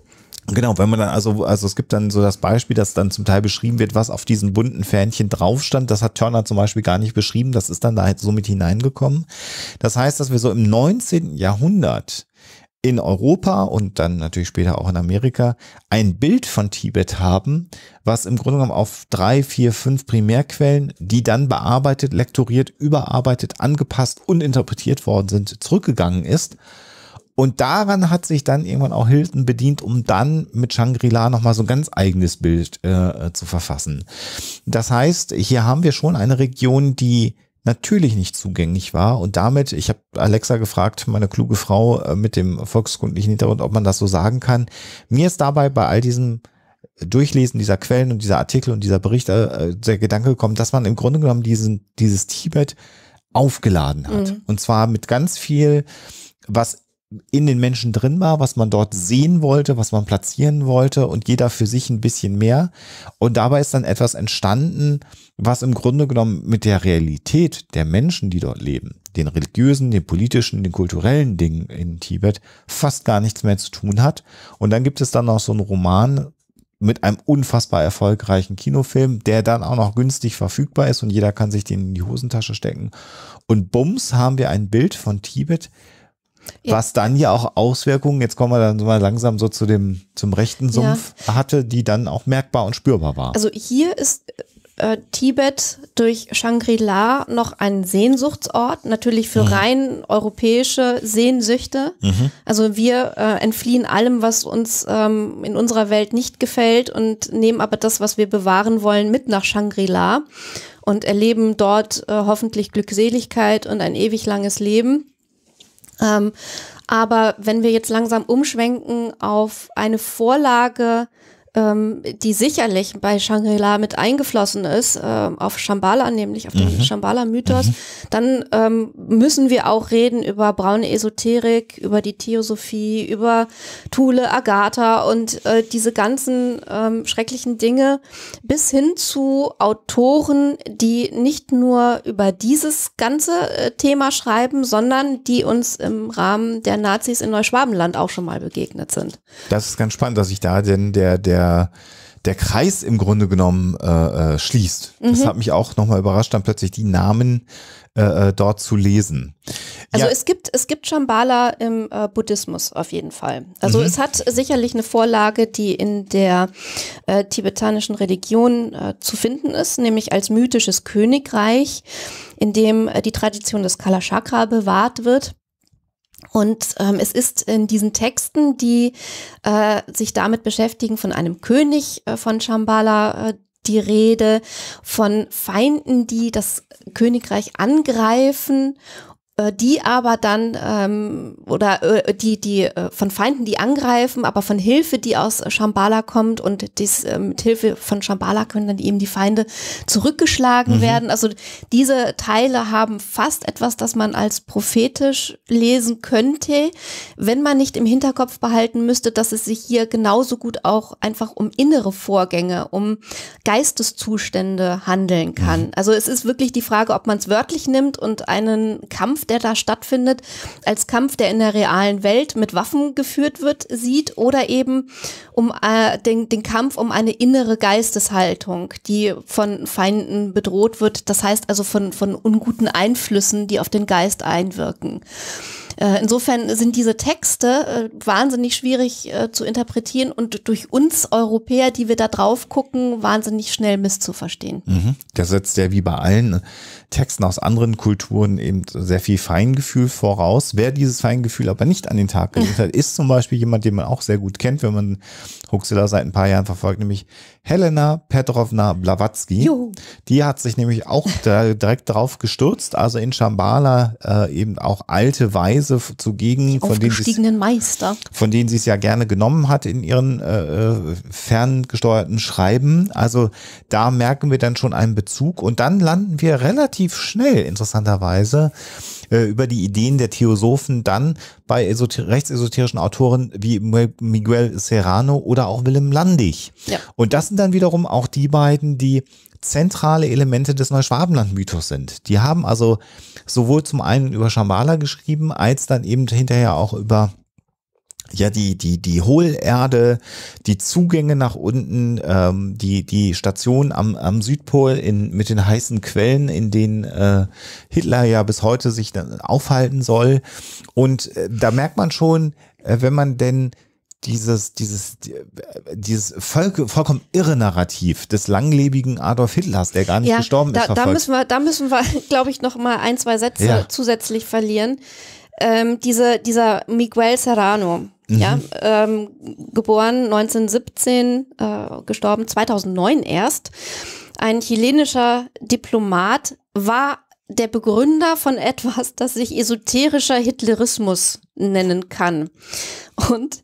Genau, wenn man dann, also, also es gibt dann so das Beispiel, dass dann zum Teil beschrieben wird, was auf diesen bunten Fähnchen drauf stand. Das hat Turner zum Beispiel gar nicht beschrieben, das ist dann da halt so mit hineingekommen. Das heißt, dass wir so im 19. Jahrhundert in Europa und dann natürlich später auch in Amerika ein Bild von Tibet haben, was im Grunde genommen auf drei, vier, fünf Primärquellen, die dann bearbeitet, lektoriert, überarbeitet, angepasst und interpretiert worden sind, zurückgegangen ist. Und daran hat sich dann irgendwann auch Hilton bedient, um dann mit Shangri-La nochmal so ein ganz eigenes Bild äh, zu verfassen. Das heißt, hier haben wir schon eine Region, die natürlich nicht zugänglich war. Und damit, ich habe Alexa gefragt, meine kluge Frau äh, mit dem volkskundlichen Hintergrund, ob man das so sagen kann. Mir ist dabei bei all diesem Durchlesen dieser Quellen und dieser Artikel und dieser Berichte äh, der Gedanke gekommen, dass man im Grunde genommen diesen, dieses Tibet aufgeladen hat. Mhm. Und zwar mit ganz viel, was in den Menschen drin war, was man dort sehen wollte, was man platzieren wollte und jeder für sich ein bisschen mehr. Und dabei ist dann etwas entstanden, was im Grunde genommen mit der Realität der Menschen, die dort leben, den religiösen, den politischen, den kulturellen Dingen in Tibet, fast gar nichts mehr zu tun hat. Und dann gibt es dann noch so einen Roman mit einem unfassbar erfolgreichen Kinofilm, der dann auch noch günstig verfügbar ist und jeder kann sich den in die Hosentasche stecken. Und bums haben wir ein Bild von Tibet, ja. Was dann ja auch Auswirkungen, jetzt kommen wir dann mal langsam so zu dem, zum rechten Sumpf, ja. hatte, die dann auch merkbar und spürbar war. Also hier ist äh, Tibet durch Shangri-La noch ein Sehnsuchtsort, natürlich für mhm. rein europäische Sehnsüchte. Mhm. Also wir äh, entfliehen allem, was uns ähm, in unserer Welt nicht gefällt und nehmen aber das, was wir bewahren wollen, mit nach Shangri-La und erleben dort äh, hoffentlich Glückseligkeit und ein ewig langes Leben. Ähm, aber wenn wir jetzt langsam umschwenken auf eine Vorlage, ähm, die sicherlich bei Shangri-La mit eingeflossen ist, äh, auf Shambhala, nämlich auf den mhm. Shambhala-Mythos, mhm. dann ähm, müssen wir auch reden über braune Esoterik, über die Theosophie, über Thule, Agatha und äh, diese ganzen ähm, schrecklichen Dinge, bis hin zu Autoren, die nicht nur über dieses ganze äh, Thema schreiben, sondern die uns im Rahmen der Nazis in Neuschwabenland auch schon mal begegnet sind. Das ist ganz spannend, dass ich da denn der, der der der Kreis im Grunde genommen äh, äh, schließt. Mhm. Das hat mich auch nochmal überrascht, dann plötzlich die Namen äh, äh, dort zu lesen. Also ja. es gibt es gibt Shambhala im äh, Buddhismus auf jeden Fall. Also mhm. es hat sicherlich eine Vorlage, die in der äh, tibetanischen Religion zu finden ist, nämlich als mythisches Königreich, in dem die Tradition des Kala Chakra bewahrt wird. Und ähm, es ist in diesen Texten, die äh, sich damit beschäftigen, von einem König äh, von Shambhala äh, die Rede, von Feinden, die das Königreich angreifen äh, die aber dann ähm, oder äh, die die äh, von Feinden die angreifen, aber von Hilfe, die aus Shambhala kommt und dies äh, mit Hilfe von Shambhala können dann eben die Feinde zurückgeschlagen mhm. werden. Also diese Teile haben fast etwas, das man als prophetisch lesen könnte, wenn man nicht im Hinterkopf behalten müsste, dass es sich hier genauso gut auch einfach um innere Vorgänge, um Geisteszustände handeln kann. Mhm. Also es ist wirklich die Frage, ob man es wörtlich nimmt und einen Kampf der da stattfindet, als Kampf, der in der realen Welt mit Waffen geführt wird, sieht oder eben um äh, den, den Kampf um eine innere Geisteshaltung, die von Feinden bedroht wird. Das heißt also von, von unguten Einflüssen, die auf den Geist einwirken. Äh, insofern sind diese Texte äh, wahnsinnig schwierig äh, zu interpretieren und durch uns Europäer, die wir da drauf gucken, wahnsinnig schnell misszuverstehen. Mhm. Das setzt ja wie bei allen Texten aus anderen Kulturen eben sehr viel Feingefühl voraus. Wer dieses Feingefühl aber nicht an den Tag gelegt hat, ist zum Beispiel jemand, den man auch sehr gut kennt, wenn man Huxilla seit ein paar Jahren verfolgt, nämlich Helena Petrovna Blavatsky. Juhu. Die hat sich nämlich auch da direkt drauf gestürzt, also in Shambhala äh, eben auch alte Weise zugegen, von denen, Meister. von denen sie es ja gerne genommen hat in ihren äh, äh, ferngesteuerten Schreiben. Also da merken wir dann schon einen Bezug und dann landen wir relativ schnell, interessanterweise, äh, über die Ideen der Theosophen dann bei esoter rechtsesoterischen Autoren wie Miguel Serrano oder auch Willem Landig. Ja. Und das sind dann wiederum auch die beiden, die zentrale Elemente des Neuschwabenland-Mythos sind. Die haben also sowohl zum einen über Schambala geschrieben, als dann eben hinterher auch über ja die die die Hohlerde, die Zugänge nach unten, ähm, die die Station am am Südpol in mit den heißen Quellen, in denen äh, Hitler ja bis heute sich dann aufhalten soll und äh, da merkt man schon, äh, wenn man denn dieses, dieses, dieses vollkommen irre Narrativ des langlebigen Adolf Hitlers, der gar nicht ja, gestorben da, ist. Verfolgt. Da müssen wir, da müssen wir, <laughs> glaube ich, noch mal ein, zwei Sätze ja. zusätzlich verlieren. Ähm, diese, dieser Miguel Serrano, Mhm. Ja, ähm, geboren 1917, äh, gestorben 2009 erst. Ein chilenischer Diplomat war der Begründer von etwas, das sich esoterischer Hitlerismus nennen kann. Und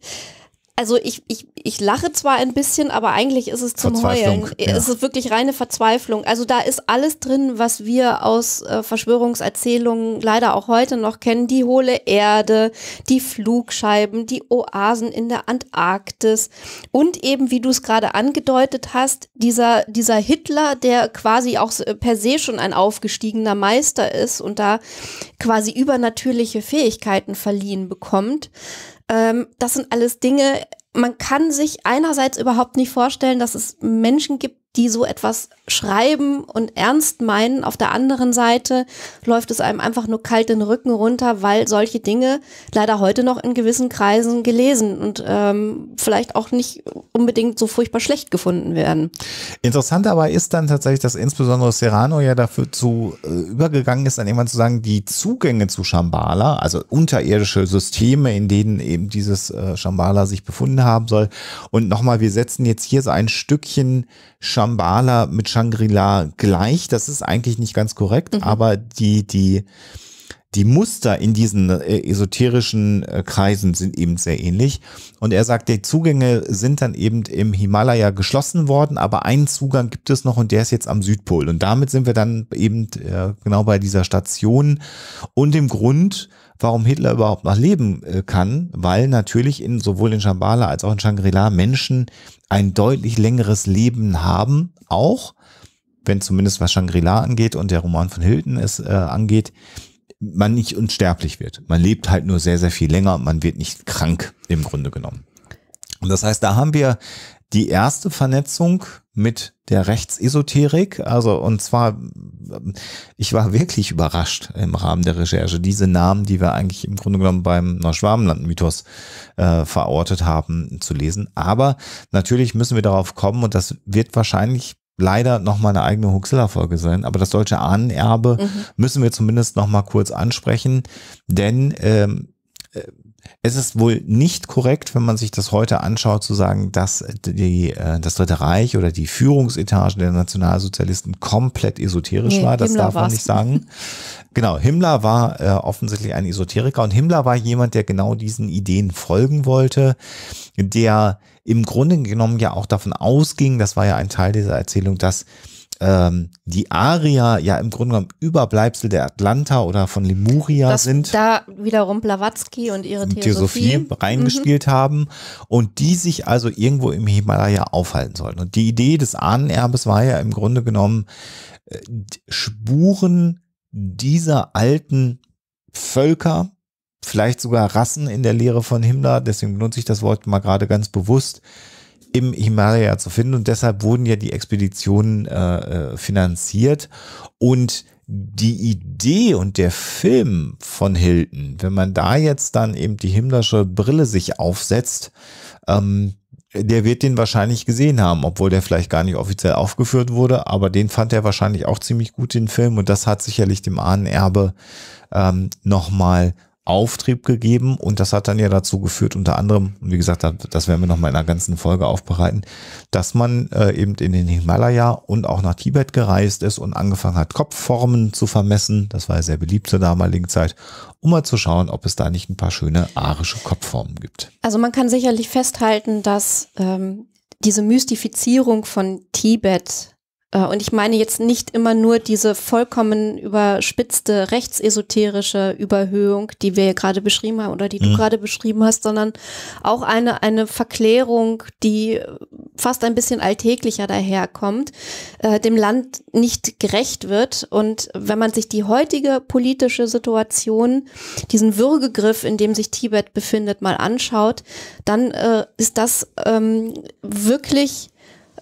also ich, ich, ich lache zwar ein bisschen, aber eigentlich ist es zum Heulen. Äh, ja. Es ist wirklich reine Verzweiflung. Also da ist alles drin, was wir aus äh, Verschwörungserzählungen leider auch heute noch kennen. Die hohle Erde, die Flugscheiben, die Oasen in der Antarktis und eben, wie du es gerade angedeutet hast, dieser, dieser Hitler, der quasi auch per se schon ein aufgestiegener Meister ist und da quasi übernatürliche Fähigkeiten verliehen bekommt. Ähm, das sind alles Dinge, man kann sich einerseits überhaupt nicht vorstellen, dass es Menschen gibt, die so etwas schreiben und ernst meinen. Auf der anderen Seite läuft es einem einfach nur kalt den Rücken runter, weil solche Dinge leider heute noch in gewissen Kreisen gelesen und ähm, vielleicht auch nicht unbedingt so furchtbar schlecht gefunden werden. Interessant aber ist dann tatsächlich, dass insbesondere Serrano ja dafür zu äh, übergegangen ist, dann irgendwann zu sagen, die Zugänge zu Shambhala, also unterirdische Systeme, in denen eben dieses äh, Shambhala sich befunden haben soll. Und nochmal, wir setzen jetzt hier so ein Stückchen Shambhala Shambhala mit Shangri-La gleich. Das ist eigentlich nicht ganz korrekt, mhm. aber die, die, die Muster in diesen äh, esoterischen äh, Kreisen sind eben sehr ähnlich. Und er sagt, die Zugänge sind dann eben im Himalaya geschlossen worden, aber einen Zugang gibt es noch und der ist jetzt am Südpol. Und damit sind wir dann eben äh, genau bei dieser Station und dem Grund, warum Hitler überhaupt noch leben äh, kann, weil natürlich in sowohl in Shambhala als auch in Shangri-La Menschen ein deutlich längeres Leben haben, auch wenn zumindest was Shangri-La angeht und der Roman von Hilton es äh, angeht, man nicht unsterblich wird. Man lebt halt nur sehr, sehr viel länger und man wird nicht krank im Grunde genommen. Und das heißt, da haben wir die erste Vernetzung mit der Rechtsesoterik, also und zwar ich war wirklich überrascht im Rahmen der Recherche. Diese Namen, die wir eigentlich im Grunde genommen beim Neuschwabenland-Mythos äh, verortet haben, zu lesen. Aber natürlich müssen wir darauf kommen und das wird wahrscheinlich leider nochmal eine eigene Huxilla-Folge sein, aber das deutsche Ahnenerbe mhm. müssen wir zumindest nochmal kurz ansprechen, denn ähm, äh, es ist wohl nicht korrekt, wenn man sich das heute anschaut, zu sagen, dass die, äh, das Dritte Reich oder die Führungsetage der Nationalsozialisten komplett esoterisch nee, war. Das Himmler darf man war's. nicht sagen. <laughs> Genau, Himmler war äh, offensichtlich ein Esoteriker und Himmler war jemand, der genau diesen Ideen folgen wollte, der im Grunde genommen ja auch davon ausging, das war ja ein Teil dieser Erzählung, dass ähm, die Arier ja im Grunde genommen Überbleibsel der Atlanta oder von Lemuria das, sind. Da wiederum Blavatsky und ihre Theosophie, Theosophie mhm. reingespielt mhm. haben und die sich also irgendwo im Himalaya aufhalten sollten. Und die Idee des Ahnenerbes war ja im Grunde genommen äh, Spuren dieser alten Völker, vielleicht sogar Rassen in der Lehre von Himmler, deswegen benutze ich das Wort mal gerade ganz bewusst, im Himalaya zu finden. Und deshalb wurden ja die Expeditionen äh, äh, finanziert. Und die Idee und der Film von Hilton, wenn man da jetzt dann eben die himmlische Brille sich aufsetzt, ähm, der wird den wahrscheinlich gesehen haben, obwohl der vielleicht gar nicht offiziell aufgeführt wurde, aber den fand er wahrscheinlich auch ziemlich gut, den Film, und das hat sicherlich dem Ahnenerbe ähm, nochmal Auftrieb gegeben und das hat dann ja dazu geführt, unter anderem, wie gesagt, das werden wir nochmal in einer ganzen Folge aufbereiten, dass man äh, eben in den Himalaya und auch nach Tibet gereist ist und angefangen hat, Kopfformen zu vermessen. Das war ja sehr beliebt zur damaligen Zeit, um mal zu schauen, ob es da nicht ein paar schöne arische Kopfformen gibt. Also man kann sicherlich festhalten, dass ähm, diese Mystifizierung von Tibet äh, und ich meine jetzt nicht immer nur diese vollkommen überspitzte rechtsesoterische Überhöhung, die wir gerade beschrieben haben oder die du mhm. gerade beschrieben hast, sondern auch eine, eine Verklärung, die fast ein bisschen alltäglicher daherkommt, äh, dem Land nicht gerecht wird. Und wenn man sich die heutige politische Situation, diesen Würgegriff, in dem sich Tibet befindet, mal anschaut, dann äh, ist das ähm, wirklich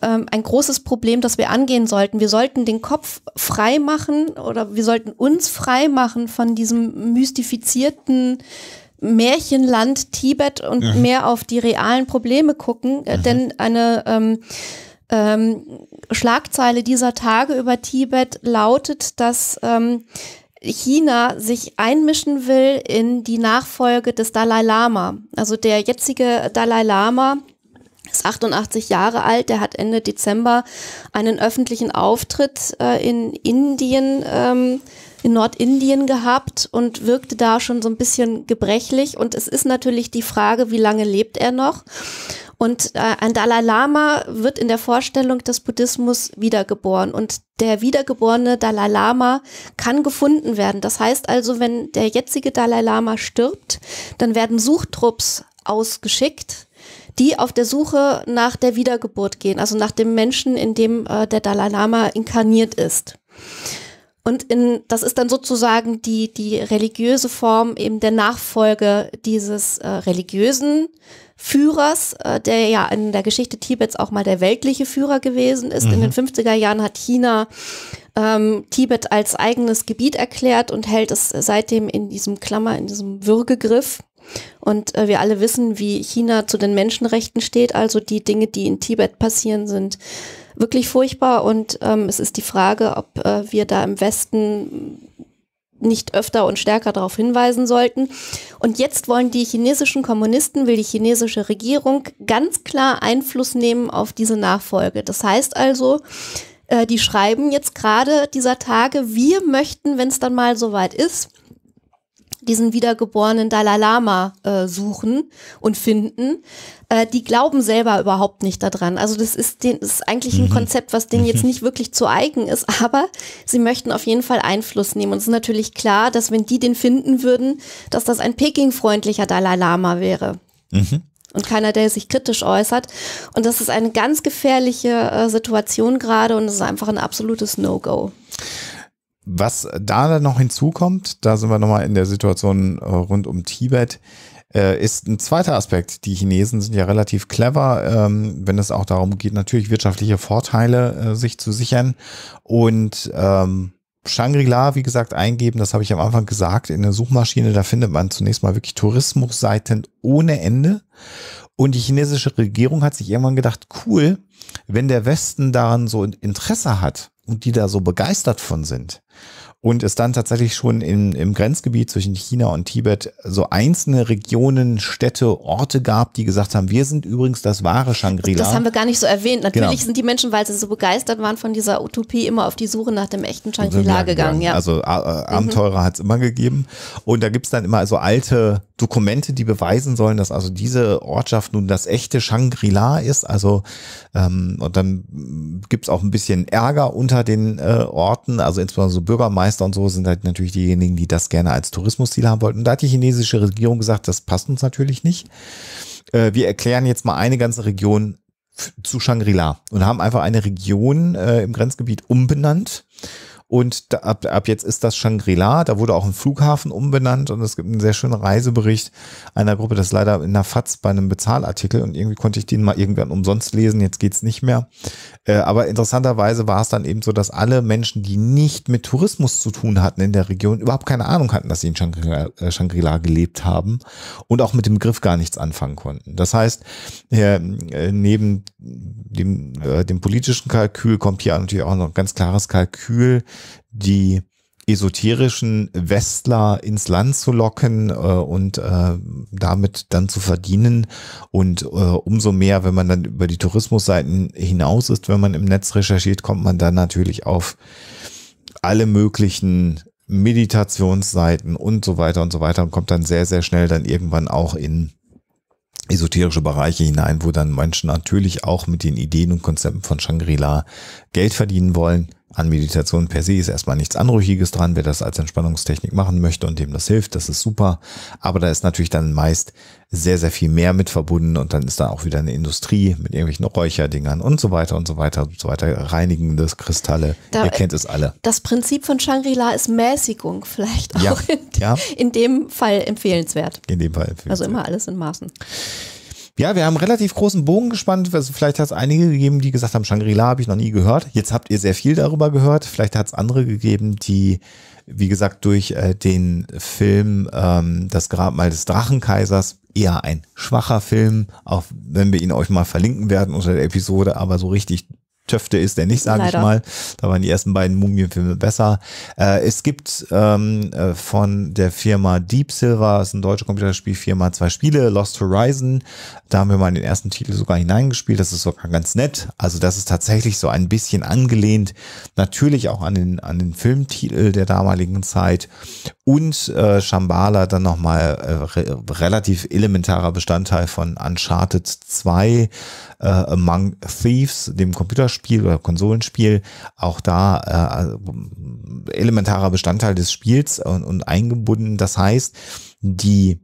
ähm, ein großes Problem, das wir angehen sollten. Wir sollten den Kopf frei machen oder wir sollten uns frei machen von diesem mystifizierten Märchenland Tibet und ja. Mhm. mehr auf die realen Probleme gucken, äh, mhm. denn eine ähm, ähm, Schlagzeile dieser Tage über Tibet lautet, dass ähm, China sich einmischen will in die Nachfolge des Dalai Lama. Also der jetzige Dalai Lama ist 88 Jahre alt. Der hat Ende Dezember einen öffentlichen Auftritt äh, in Indien, ähm, in Nordindien gehabt und wirkte da schon so ein bisschen gebrechlich. Und es ist natürlich die Frage, wie lange lebt er noch? Und äh, ein Dalai Lama wird in der Vorstellung des Buddhismus wiedergeboren. Und der wiedergeborene Dalai Lama kann gefunden werden. Das heißt also, wenn der jetzige Dalai Lama stirbt, dann werden Suchtrupps ausgeschickt die auf der Suche nach der Wiedergeburt gehen, also nach dem Menschen, in dem äh, der Dalai Lama inkarniert ist. Und in, das ist dann sozusagen die, die religiöse Form eben der Nachfolge dieses äh, religiösen Führers, äh, der ja in der Geschichte Tibets auch mal der weltliche Führer gewesen ist. Mhm. In den 50er mhm. Jahren hat China ähm, Tibet als eigenes Gebiet erklärt und hält es seitdem in diesem Klammer, in diesem Würgegriff. Und äh, wir alle wissen, wie China zu den Menschenrechten steht, also die Dinge, die in Tibet passieren, sind wirklich furchtbar. Und ähm, es ist die Frage, ob äh, wir da im Westen nicht öfter und stärker darauf hinweisen sollten. Und jetzt wollen die chinesischen Kommunisten, will die chinesische Regierung ganz klar Einfluss nehmen auf diese Nachfolge. Das heißt also, äh, die schreiben jetzt gerade dieser Tage, wir möchten, wenn es dann mal soweit ist, diesen wiedergeborenen Dalai Lama äh, suchen und finden, äh, die glauben selber überhaupt nicht daran. Also das ist, den, das ist eigentlich ein mhm. Konzept, was denen jetzt mhm. nicht wirklich zu eigen ist, <laughs> aber sie möchten auf jeden Fall Einfluss nehmen. Und es ist natürlich klar, dass wenn die den finden würden, dass das ein Peking-freundlicher Dalai Lama wäre. Mhm. Und keiner, der sich kritisch äußert. Und das ist eine ganz gefährliche äh, Situation gerade und es ist einfach ein absolutes No-Go. Was da dann noch hinzukommt, da sind wir nochmal in der Situation äh, rund um Tibet, äh, ist ein zweiter Aspekt. Die Chinesen sind ja relativ clever, ähm, wenn es auch darum geht, natürlich wirtschaftliche Vorteile äh, sich zu sichern. Und ähm, Shangri-La, wie gesagt, eingeben, das habe ich am Anfang gesagt, in der Suchmaschine, da findet man zunächst mal wirklich Tourismusseiten ohne Ende. Und die chinesische Regierung hat sich irgendwann gedacht, cool, wenn der Westen daran so Interesse hat, und die da so begeistert von sind und es dann tatsächlich schon im, im Grenzgebiet zwischen China und Tibet so einzelne Regionen, Städte, Orte gab, die gesagt haben, wir sind übrigens das wahre Shangri-La. Das haben wir gar nicht so erwähnt. Natürlich genau. sind die Menschen, weil sie so begeistert waren von dieser Utopie, immer auf die Suche nach dem echten Shangri-La gegangen. Ja. Also mhm. Abenteurer mhm. hat es immer gegeben. Und da gibt es dann immer so alte Dokumente, die beweisen sollen, dass also diese Ortschaft nun das echte Shangri-La ist. Also ähm, und dann gibt es auch ein bisschen Ärger unter den äh, Orten, also insbesondere so Bürgermeister Meister und so sind halt natürlich diejenigen, die das gerne als Tourismusziel haben wollten. Und da hat die chinesische Regierung gesagt, das passt uns natürlich nicht. Äh, wir erklären jetzt mal eine ganze Region zu Shangri-La und haben einfach eine Region äh, im Grenzgebiet umbenannt und da, ab, ab jetzt ist das Shangri-La. Da wurde auch ein Flughafen umbenannt und es gibt einen sehr schönen Reisebericht einer Gruppe, das leider in der FAZ bei einem Bezahlartikel und irgendwie konnte ich den mal irgendwann umsonst lesen. Jetzt geht's nicht mehr. Äh, aber interessanterweise war es dann eben so, dass alle Menschen, die nicht mit Tourismus zu tun hatten in der Region, überhaupt keine Ahnung hatten, dass sie in äh, Shangri-La gelebt haben und auch mit dem Begriff gar nichts anfangen konnten. Das heißt, ähm, äh, neben dem, dem politischen Kalkül kommt hier natürlich auch noch ein ganz klares Kalkül die esoterischen Westler ins Land zu locken äh, und äh, damit dann zu verdienen. Und äh, umso mehr, wenn man dann über die Tourismusseiten hinaus ist, wenn man im Netz recherchiert, kommt man dann natürlich auf alle möglichen Meditationsseiten und so weiter und so weiter und kommt dann sehr, sehr schnell dann irgendwann auch in esoterische Bereiche hinein, wo dann Menschen natürlich auch mit den Ideen und Konzepten von Shangri-La Geld verdienen wollen. An Meditation per se ist erstmal nichts Anrüchiges dran. Wer das als Entspannungstechnik machen möchte und dem das hilft, das ist super. Aber da ist natürlich dann meist sehr, sehr viel mehr mit verbunden und dann ist da auch wieder eine Industrie mit irgendwelchen Räucherdingern und so weiter und so weiter und so weiter. Reinigendes Kristalle. Da, Ihr kennt es alle. Das Prinzip von Shangri-La ist Mäßigung. Vielleicht auch ja, in, ja. in, dem Fall empfehlenswert. In dem Fall empfehlenswert. Also immer alles in Maßen. Ja, wir haben relativ großen Bogen gespannt. Also vielleicht hat es einige gegeben, die gesagt haben, Shangri-La habe ich noch nie gehört. Jetzt habt ihr sehr viel darüber gehört. Vielleicht hat es andere gegeben, die, wie gesagt, durch äh, den Film ähm, Das Grabmal des Drachenkaisers eher ein schwacher Film, auch wenn wir ihn euch mal verlinken werden unter der Episode, aber so richtig Töfte ist der nicht, sage ich mal. Da waren die ersten beiden Mumienfilme besser. Äh, es gibt ähm, äh, von der Firma Deep Silver, ist eine deutsche Computerspielfirma, zwei Spiele, Lost Horizon. Da haben wir mal den ersten Titel sogar hineingespielt. Das ist sogar ganz nett. Also das ist tatsächlich so ein bisschen angelehnt, natürlich auch an den, an den Filmtitel der damaligen Zeit. Und äh, Shambhala dann nochmal äh, re relativ elementarer Bestandteil von Uncharted 2, äh, Among Thieves, dem Computerspiel Videospiel oder Konsolenspiel auch da äh, elementarer Bestandteil des Spiels und, und eingebunden. Das heißt, die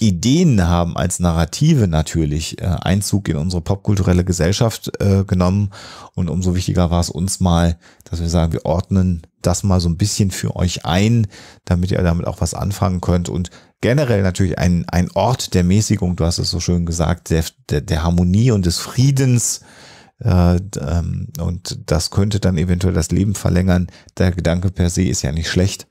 Ideen haben als Narrative natürlich äh, Einzug in unsere popkulturelle Gesellschaft äh, genommen. Und umso wichtiger war es uns mal, dass wir sagen, wir ordnen das mal so ein bisschen für euch ein, damit ihr damit auch was anfangen könnt. Und generell natürlich ein, ein Ort der Mäßigung, du hast es so schön gesagt, der, der, der Harmonie und des Friedens äh, ähm, und das könnte dann eventuell das Leben verlängern. Der Gedanke per se ist ja nicht schlecht,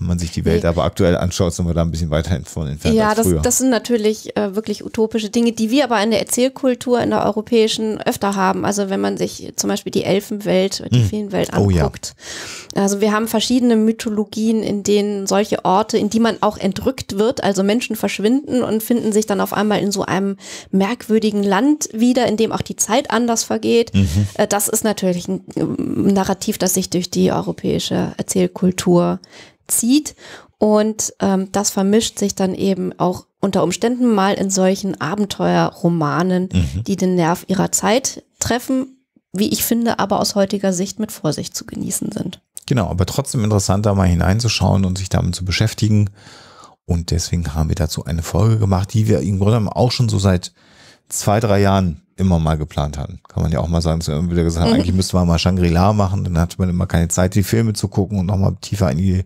wenn man sich die Welt nee. aber aktuell anschaut, sind wir da ein bisschen weiter von entfernt. Ja, das, das, sind natürlich äh, wirklich utopische Dinge, die wir aber in der Erzählkultur, in der europäischen öfter haben. Also wenn man sich zum Beispiel die Elfenwelt, die hm. Feenwelt anguckt. Oh, ja. Also wir haben verschiedene Mythologien, in denen solche Orte, in die man auch entrückt wird, also Menschen verschwinden und finden sich dann auf einmal in so einem merkwürdigen Land wieder, in dem auch die Zeit anders vergeht. Mhm. Äh, das ist natürlich ein Narrativ, das sich durch die europäische Erzählkultur zieht. Und ähm, das vermischt sich dann eben auch unter Umständen mal in solchen Abenteuerromanen, mhm. die den Nerv ihrer Zeit treffen, wie ich finde, aber aus heutiger Sicht mit Vorsicht zu genießen sind. Genau, aber trotzdem interessant, da mal hineinzuschauen und sich damit zu beschäftigen. Und deswegen haben wir dazu eine Folge gemacht, die wir im Grunde auch schon so seit zwei, drei Jahren immer mal geplant hatten. Kann man ja auch mal sagen, dass wir wieder gesagt haben, mhm. eigentlich müsste man mal Shangri-La machen, dann hat man immer keine Zeit, die Filme zu gucken und nochmal tiefer in die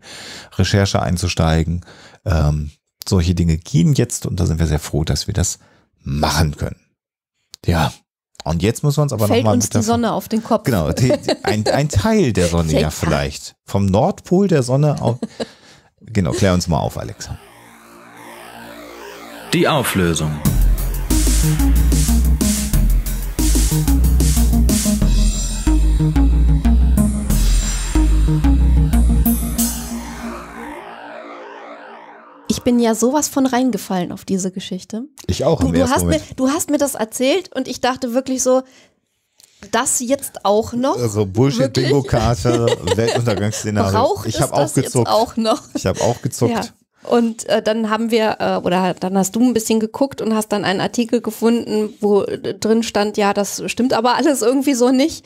Recherche einzusteigen. Ähm, solche Dinge gehen jetzt und da sind wir sehr froh, dass wir das machen können. Ja, und jetzt müssen wir uns aber nochmal... Fällt noch uns die Sonne auf den Kopf. Genau, ein, ein Teil der Sonne ja vielleicht. Vom Nordpol der Sonne auf... Genau, klär uns mal auf, Alexa. Die Auflösung. Ich bin ja sowas von reingefallen auf diese Geschichte. Ich auch. Im du, du, hast mir, du hast mir das erzählt und ich dachte wirklich so, das jetzt auch noch? Also äh, Bullshit-Bingo-Karte, <laughs> Weltuntergangsszenario. ich habe auch gezockt. Auch ich habe auch gezuckt. Ja. Und äh, dann haben wir, äh, oder dann hast du ein bisschen geguckt und hast dann einen Artikel gefunden, wo drin stand, ja, das stimmt aber alles irgendwie so nicht.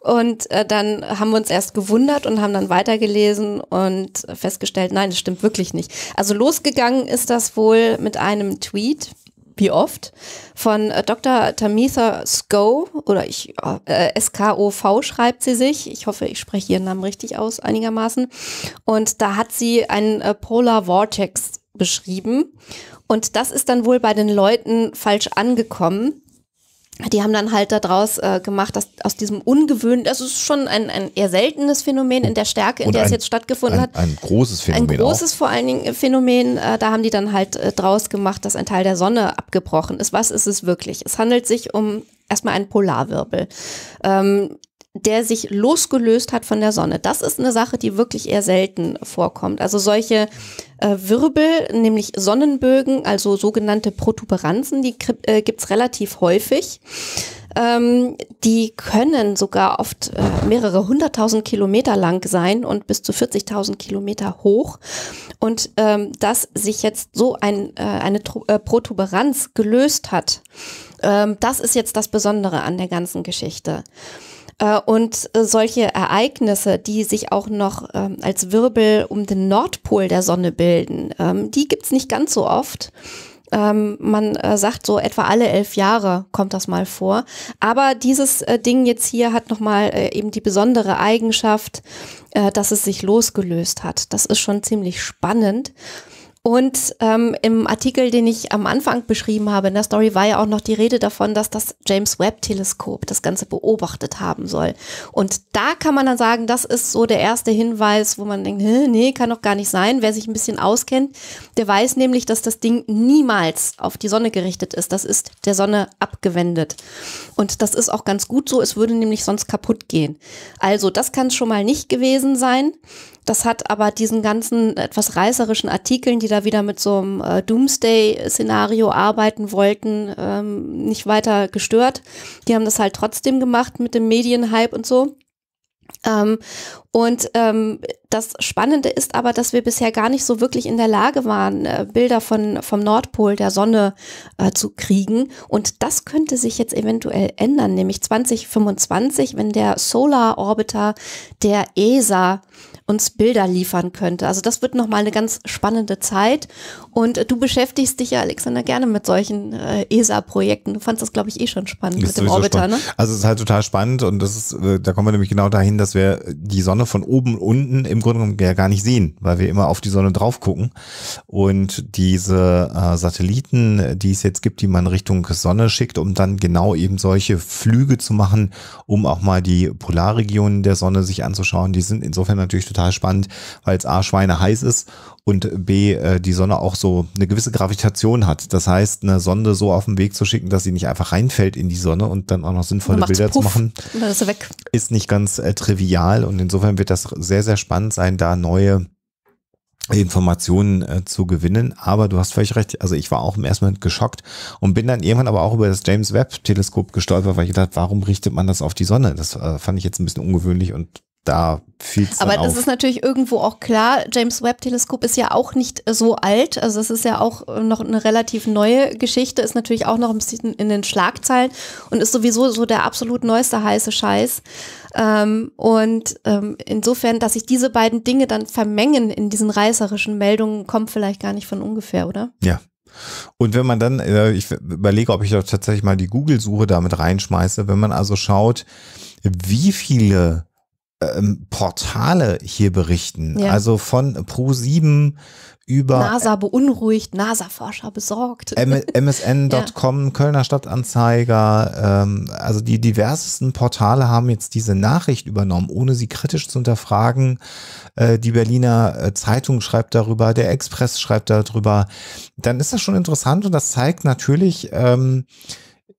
Und äh, dann haben wir uns erst gewundert und haben dann weitergelesen und festgestellt, nein, das stimmt wirklich nicht. Also losgegangen ist das wohl mit einem Tweet wie oft, von äh, Dr. Tamitha Sko oder ich, äh, S-K-O-V schreibt sie sich. Ich hoffe, ich spreche ihren Namen richtig aus, einigermaßen. Und da hat sie einen äh, Polar Vortex beschrieben. Und das ist dann wohl bei den Leuten falsch angekommen die haben dann halt daraus äh, gemacht, dass aus diesem ungewöhnlichen, das ist schon ein, ein eher seltenes Phänomen in der Stärke, in Und der ein, es jetzt stattgefunden ein, hat. Ein großes Phänomen. Ein großes auch. vor allen Dingen äh, Phänomen. Äh, da haben die dann halt äh, draus gemacht, dass ein Teil der Sonne abgebrochen ist. Was ist es wirklich? Es handelt sich um erstmal einen Polarwirbel. Ähm, der sich losgelöst hat von der Sonne. Das ist eine Sache, die wirklich eher selten vorkommt. Also solche äh, Wirbel, nämlich Sonnenbögen, also sogenannte Protuberanzen, die äh, gibt's relativ häufig. Ähm, die können sogar oft äh, mehrere hunderttausend Kilometer lang sein und bis zu 40.000 Kilometer hoch. Und ähm, dass sich jetzt so ein, äh, eine Tru äh, Protuberanz gelöst hat, ähm, das ist jetzt das Besondere an der ganzen Geschichte. Äh, und äh, solche Ereignisse, die sich auch noch ähm, als Wirbel um den Nordpol der Sonne bilden, ähm, die gibt's nicht ganz so oft ähm, man äh, sagt so etwa alle elf Jahre kommt das mal vor. Aber dieses Ding jetzt hier hat nochmal eben die besondere Eigenschaft, dass es sich losgelöst hat. Das ist schon ziemlich spannend. Und ähm, im Artikel, den ich am Anfang beschrieben habe, in der Story war ja auch noch die Rede davon, dass das James Webb-Teleskop das Ganze beobachtet haben soll. Und da kann man dann sagen, das ist so der erste Hinweis, wo man denkt, nee, kann doch gar nicht sein. Wer sich ein bisschen auskennt, der weiß nämlich, dass das Ding niemals auf die Sonne gerichtet ist. Das ist der Sonne abgewendet. Und das ist auch ganz gut so, es würde nämlich sonst kaputt gehen. Also das kann schon mal nicht gewesen sein. Das hat aber diesen ganzen etwas reißerischen Artikeln, die da wieder mit so einem äh, Doomsday-Szenario arbeiten wollten, ähm, nicht weiter gestört. Die haben das halt trotzdem gemacht mit dem Medienhype und so. Ähm, und ähm, das Spannende ist aber, dass wir bisher gar nicht so wirklich in der Lage waren, äh, Bilder von, vom Nordpol der Sonne äh, zu kriegen. Und das könnte sich jetzt eventuell ändern, nämlich 2025, wenn der Solar Orbiter der ESA uns Bilder liefern könnte. Also das wird nochmal eine ganz spannende Zeit. Und du beschäftigst dich ja, Alexander, gerne mit solchen äh, ESA-Projekten. Du fandest das, glaube ich, eh schon spannend ist mit dem Orbiter, spannend. ne? Also es ist halt total spannend und das ist, äh, da kommen wir nämlich genau dahin, dass wir die Sonne von oben unten im Grunde genommen ja gar nicht sehen, weil wir immer auf die Sonne drauf gucken. Und diese äh, Satelliten, die es jetzt gibt, die man Richtung Sonne schickt, um dann genau eben solche Flüge zu machen, um auch mal die Polarregionen der Sonne sich anzuschauen, die sind insofern natürlich total spannend, weil es A, Schweine heiß ist und B, äh, die Sonne auch so eine gewisse Gravitation hat. Das heißt, eine Sonde so auf den Weg zu schicken, dass sie nicht einfach reinfällt in die Sonne und dann auch noch sinnvolle Bilder Puff, zu machen, ist, ist, nicht ganz äh, trivial und insofern wird das sehr, sehr spannend sein, da neue Informationen äh, zu gewinnen. Aber du hast völlig recht. Also ich war auch im ersten Moment geschockt und bin dann irgendwann aber auch über das James Webb Teleskop gestolpert, weil ich dachte, warum richtet man das auf die Sonne? Das äh, fand ich jetzt ein bisschen ungewöhnlich und da viel zu Aber das ist natürlich irgendwo auch klar. James Webb Teleskop ist ja auch nicht äh, so alt. Also es ist ja auch äh, noch eine relativ neue Geschichte, ist natürlich auch noch ein bisschen in den Schlagzeilen und ist sowieso so der absolut neueste heiße Scheiß. Ähm, und ähm, insofern, dass sich diese beiden Dinge dann vermengen in diesen reißerischen Meldungen, kommt vielleicht gar nicht von ungefähr, oder? Ja, und wenn man dann, äh, ich überlege, ob ich da tatsächlich mal die Google-Suche damit reinschmeiße, wenn man also schaut, wie viele ähm, Portale hier berichten. Ja. Also von Pro7 über. NASA beunruhigt, NASA-Forscher besorgt. MSN.com, <laughs> ja. Kölner Stadtanzeiger. Ähm, also die diversesten Portale haben jetzt diese Nachricht übernommen, ohne sie kritisch zu hinterfragen. Äh, die Berliner äh, Zeitung schreibt darüber, der Express schreibt darüber. Dann ist das schon interessant und das zeigt natürlich, ähm,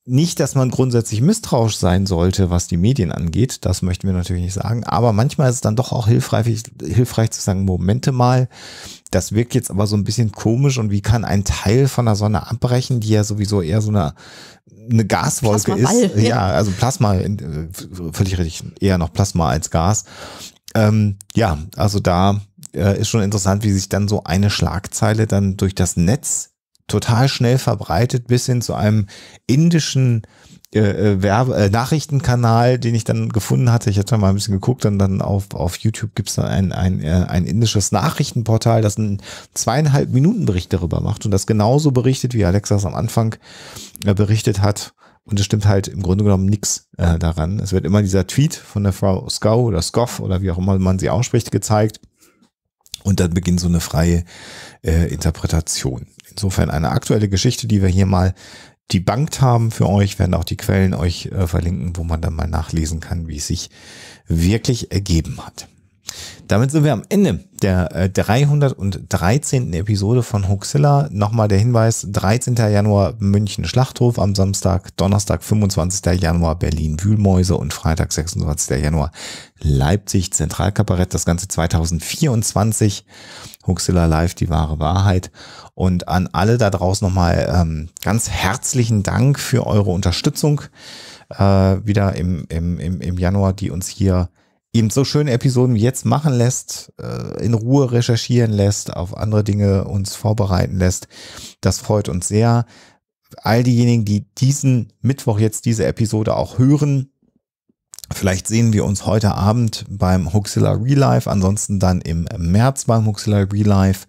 nicht, dass man grundsätzlich misstrauisch sein sollte, was die Medien angeht, das möchten wir natürlich nicht sagen, aber manchmal ist es dann doch auch hilfreich, hilfreich zu sagen, Momente mal, das wirkt jetzt aber so ein bisschen komisch und wie kann ein Teil von der Sonne abbrechen, die ja sowieso eher so eine, eine Gaswolke ist. Ja, also Plasma, völlig richtig, eher noch Plasma als Gas. Ähm, ja, also da äh, ist schon interessant, wie sich dann so eine Schlagzeile dann durch das Netz total schnell verbreitet bis hin zu einem indischen äh, äh, Werbe äh, Nachrichtenkanal, den ich dann gefunden hatte. Ich hatte mal ein bisschen geguckt und dann auf, auf YouTube gibt's dann ein, ein, äh, ein indisches Nachrichtenportal, das einen zweieinhalb Minuten Bericht darüber macht und das genauso berichtet, wie Alexas am Anfang äh, berichtet hat. Und es stimmt halt im Grunde genommen nix äh, daran. Es wird immer dieser Tweet von der Frau Skow oder Skoff oder wie auch immer man sie ausspricht gezeigt. Und dann beginnt so eine freie äh, Interpretation. Insofern eine aktuelle Geschichte, die wir hier mal debunked haben für euch, werden auch die Quellen euch äh, verlinken, wo man dann mal nachlesen kann, wie es sich wirklich ergeben hat. Damit sind wir am Ende der 313. Äh, Episode von Hoaxilla. Nochmal der Hinweis, 13. Januar München Schlachthof am Samstag, Donnerstag 25. Januar Berlin Wühlmäuse und Freitag 26. Januar Leipzig Zentralkabarett. Das Ganze 2024 Huxilla Live, die wahre Wahrheit. Und an alle da draußen nochmal ähm, ganz herzlichen Dank für eure Unterstützung äh, wieder im, im, im, im Januar, die uns hier eben so schöne Episoden wie jetzt machen lässt, äh, in Ruhe recherchieren lässt, auf andere Dinge uns vorbereiten lässt. Das freut uns sehr. All diejenigen, die diesen Mittwoch jetzt diese Episode auch hören, Vielleicht sehen wir uns heute Abend beim Huxilla Relive, ansonsten dann im März beim Huxilla Relive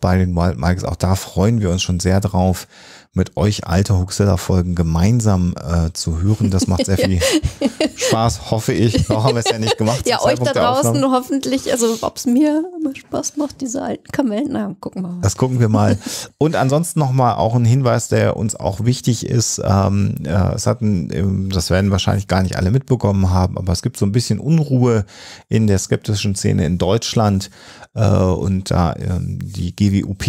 bei den Wild Mikes. Auch da freuen wir uns schon sehr drauf, mit euch alte Huxilla-Folgen gemeinsam äh, zu hören. Das macht sehr viel <laughs> Spaß, hoffe ich. Noch haben wir es ja nicht gemacht. ja, euch da draußen hoffentlich, also ob es mir mir Spaß macht, diese alten Kamellen. Na, gucken wir mal. Das gucken wir mal. Und ansonsten nochmal auch ein Hinweis, der uns auch wichtig ist. Ähm, äh, es hatten, ähm, das werden wahrscheinlich gar nicht alle mitbekommen haben, aber es gibt so ein bisschen Unruhe in der skeptischen Szene in Deutschland. Äh, und da äh, die GWUP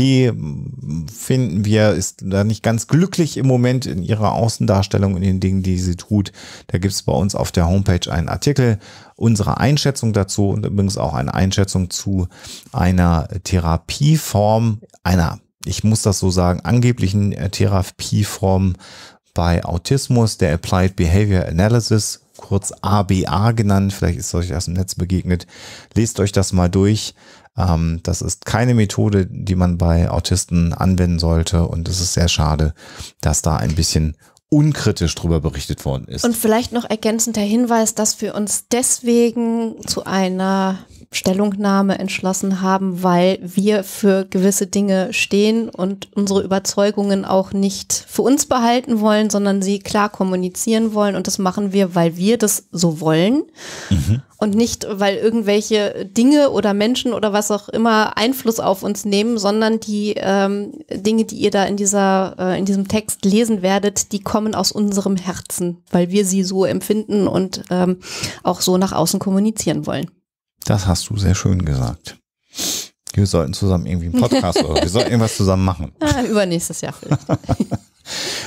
finden wir, ist da nicht ganz glücklich im Moment in ihrer Außendarstellung und in den Dingen, die sie tut. Da gibt es bei uns auf der Homepage einen Artikel unsere Einschätzung dazu und übrigens auch eine Einschätzung zu einer Therapieform, einer, ich muss das so sagen, angeblichen äh, Therapieform bei Autismus, der Applied Behavior Analysis, kurz ABA genannt, vielleicht ist es euch erst im Netz begegnet, lest euch das mal durch. Ähm, das ist keine Methode, die man bei Autisten anwenden sollte und es ist sehr schade, dass da ein bisschen unkritisch darüber berichtet worden ist. Und vielleicht noch ergänzend der Hinweis, dass wir uns deswegen zu einer Stellungnahme entschlossen haben, weil wir für gewisse Dinge stehen und unsere Überzeugungen auch nicht für uns behalten wollen, sondern sie klar kommunizieren wollen. Und das machen wir, weil wir das so wollen mhm. und nicht, weil irgendwelche Dinge oder Menschen oder was auch immer Einfluss auf uns nehmen, sondern die ähm, Dinge, die ihr da in dieser äh, in diesem Text lesen werdet, die kommen aus unserem Herzen, weil wir sie so empfinden und ähm, auch so nach außen kommunizieren wollen. Das hast du sehr schön gesagt. Wir sollten zusammen irgendwie einen Podcast oder wir sollten irgendwas zusammen machen. <laughs> Ah, übernächstes Jahr vielleicht. <laughs>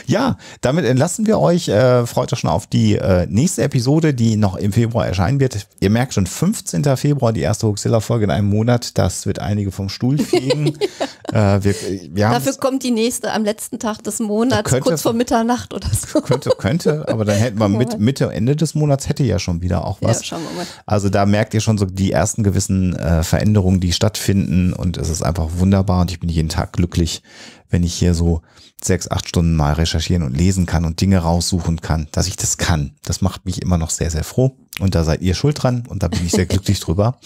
Ja, damit entlassen wir euch. Äh, freut euch schon auf die äh, nächste Episode, die noch im Februar erscheinen wird. Ihr merkt schon, 15. Februar, die erste Huxilla-Folge in einem Monat. Das wird einige vom Stuhl fegen. <laughs> äh, wir, wir Dafür kommt die nächste am letzten Tag des Monats, könnte, kurz vor Mitternacht oder so. Könnte, könnte, aber dann hätten wir mit, Mitte, Ende des Monats hätte ja schon wieder auch was. Ja, schauen wir mal. Also da merkt ihr schon so die ersten gewissen äh, Veränderungen, die stattfinden und es ist einfach wunderbar und ich bin jeden Tag glücklich wenn ich hier so sechs, acht Stunden mal recherchieren und lesen kann und Dinge raussuchen kann, dass ich das kann. Das macht mich immer noch sehr, sehr froh. Und da seid ihr schuld dran und da bin ich sehr <laughs> glücklich drüber.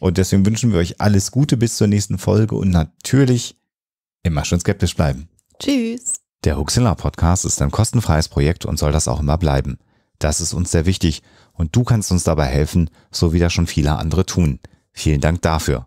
Und deswegen wünschen wir euch alles Gute bis zur nächsten Folge und natürlich immer schön skeptisch bleiben. Tschüss. Der Huxilla Podcast ist ein kostenfreies Projekt und soll das auch immer bleiben. Das ist uns sehr wichtig und du kannst uns dabei helfen, so wie das schon viele andere tun. Vielen Dank dafür.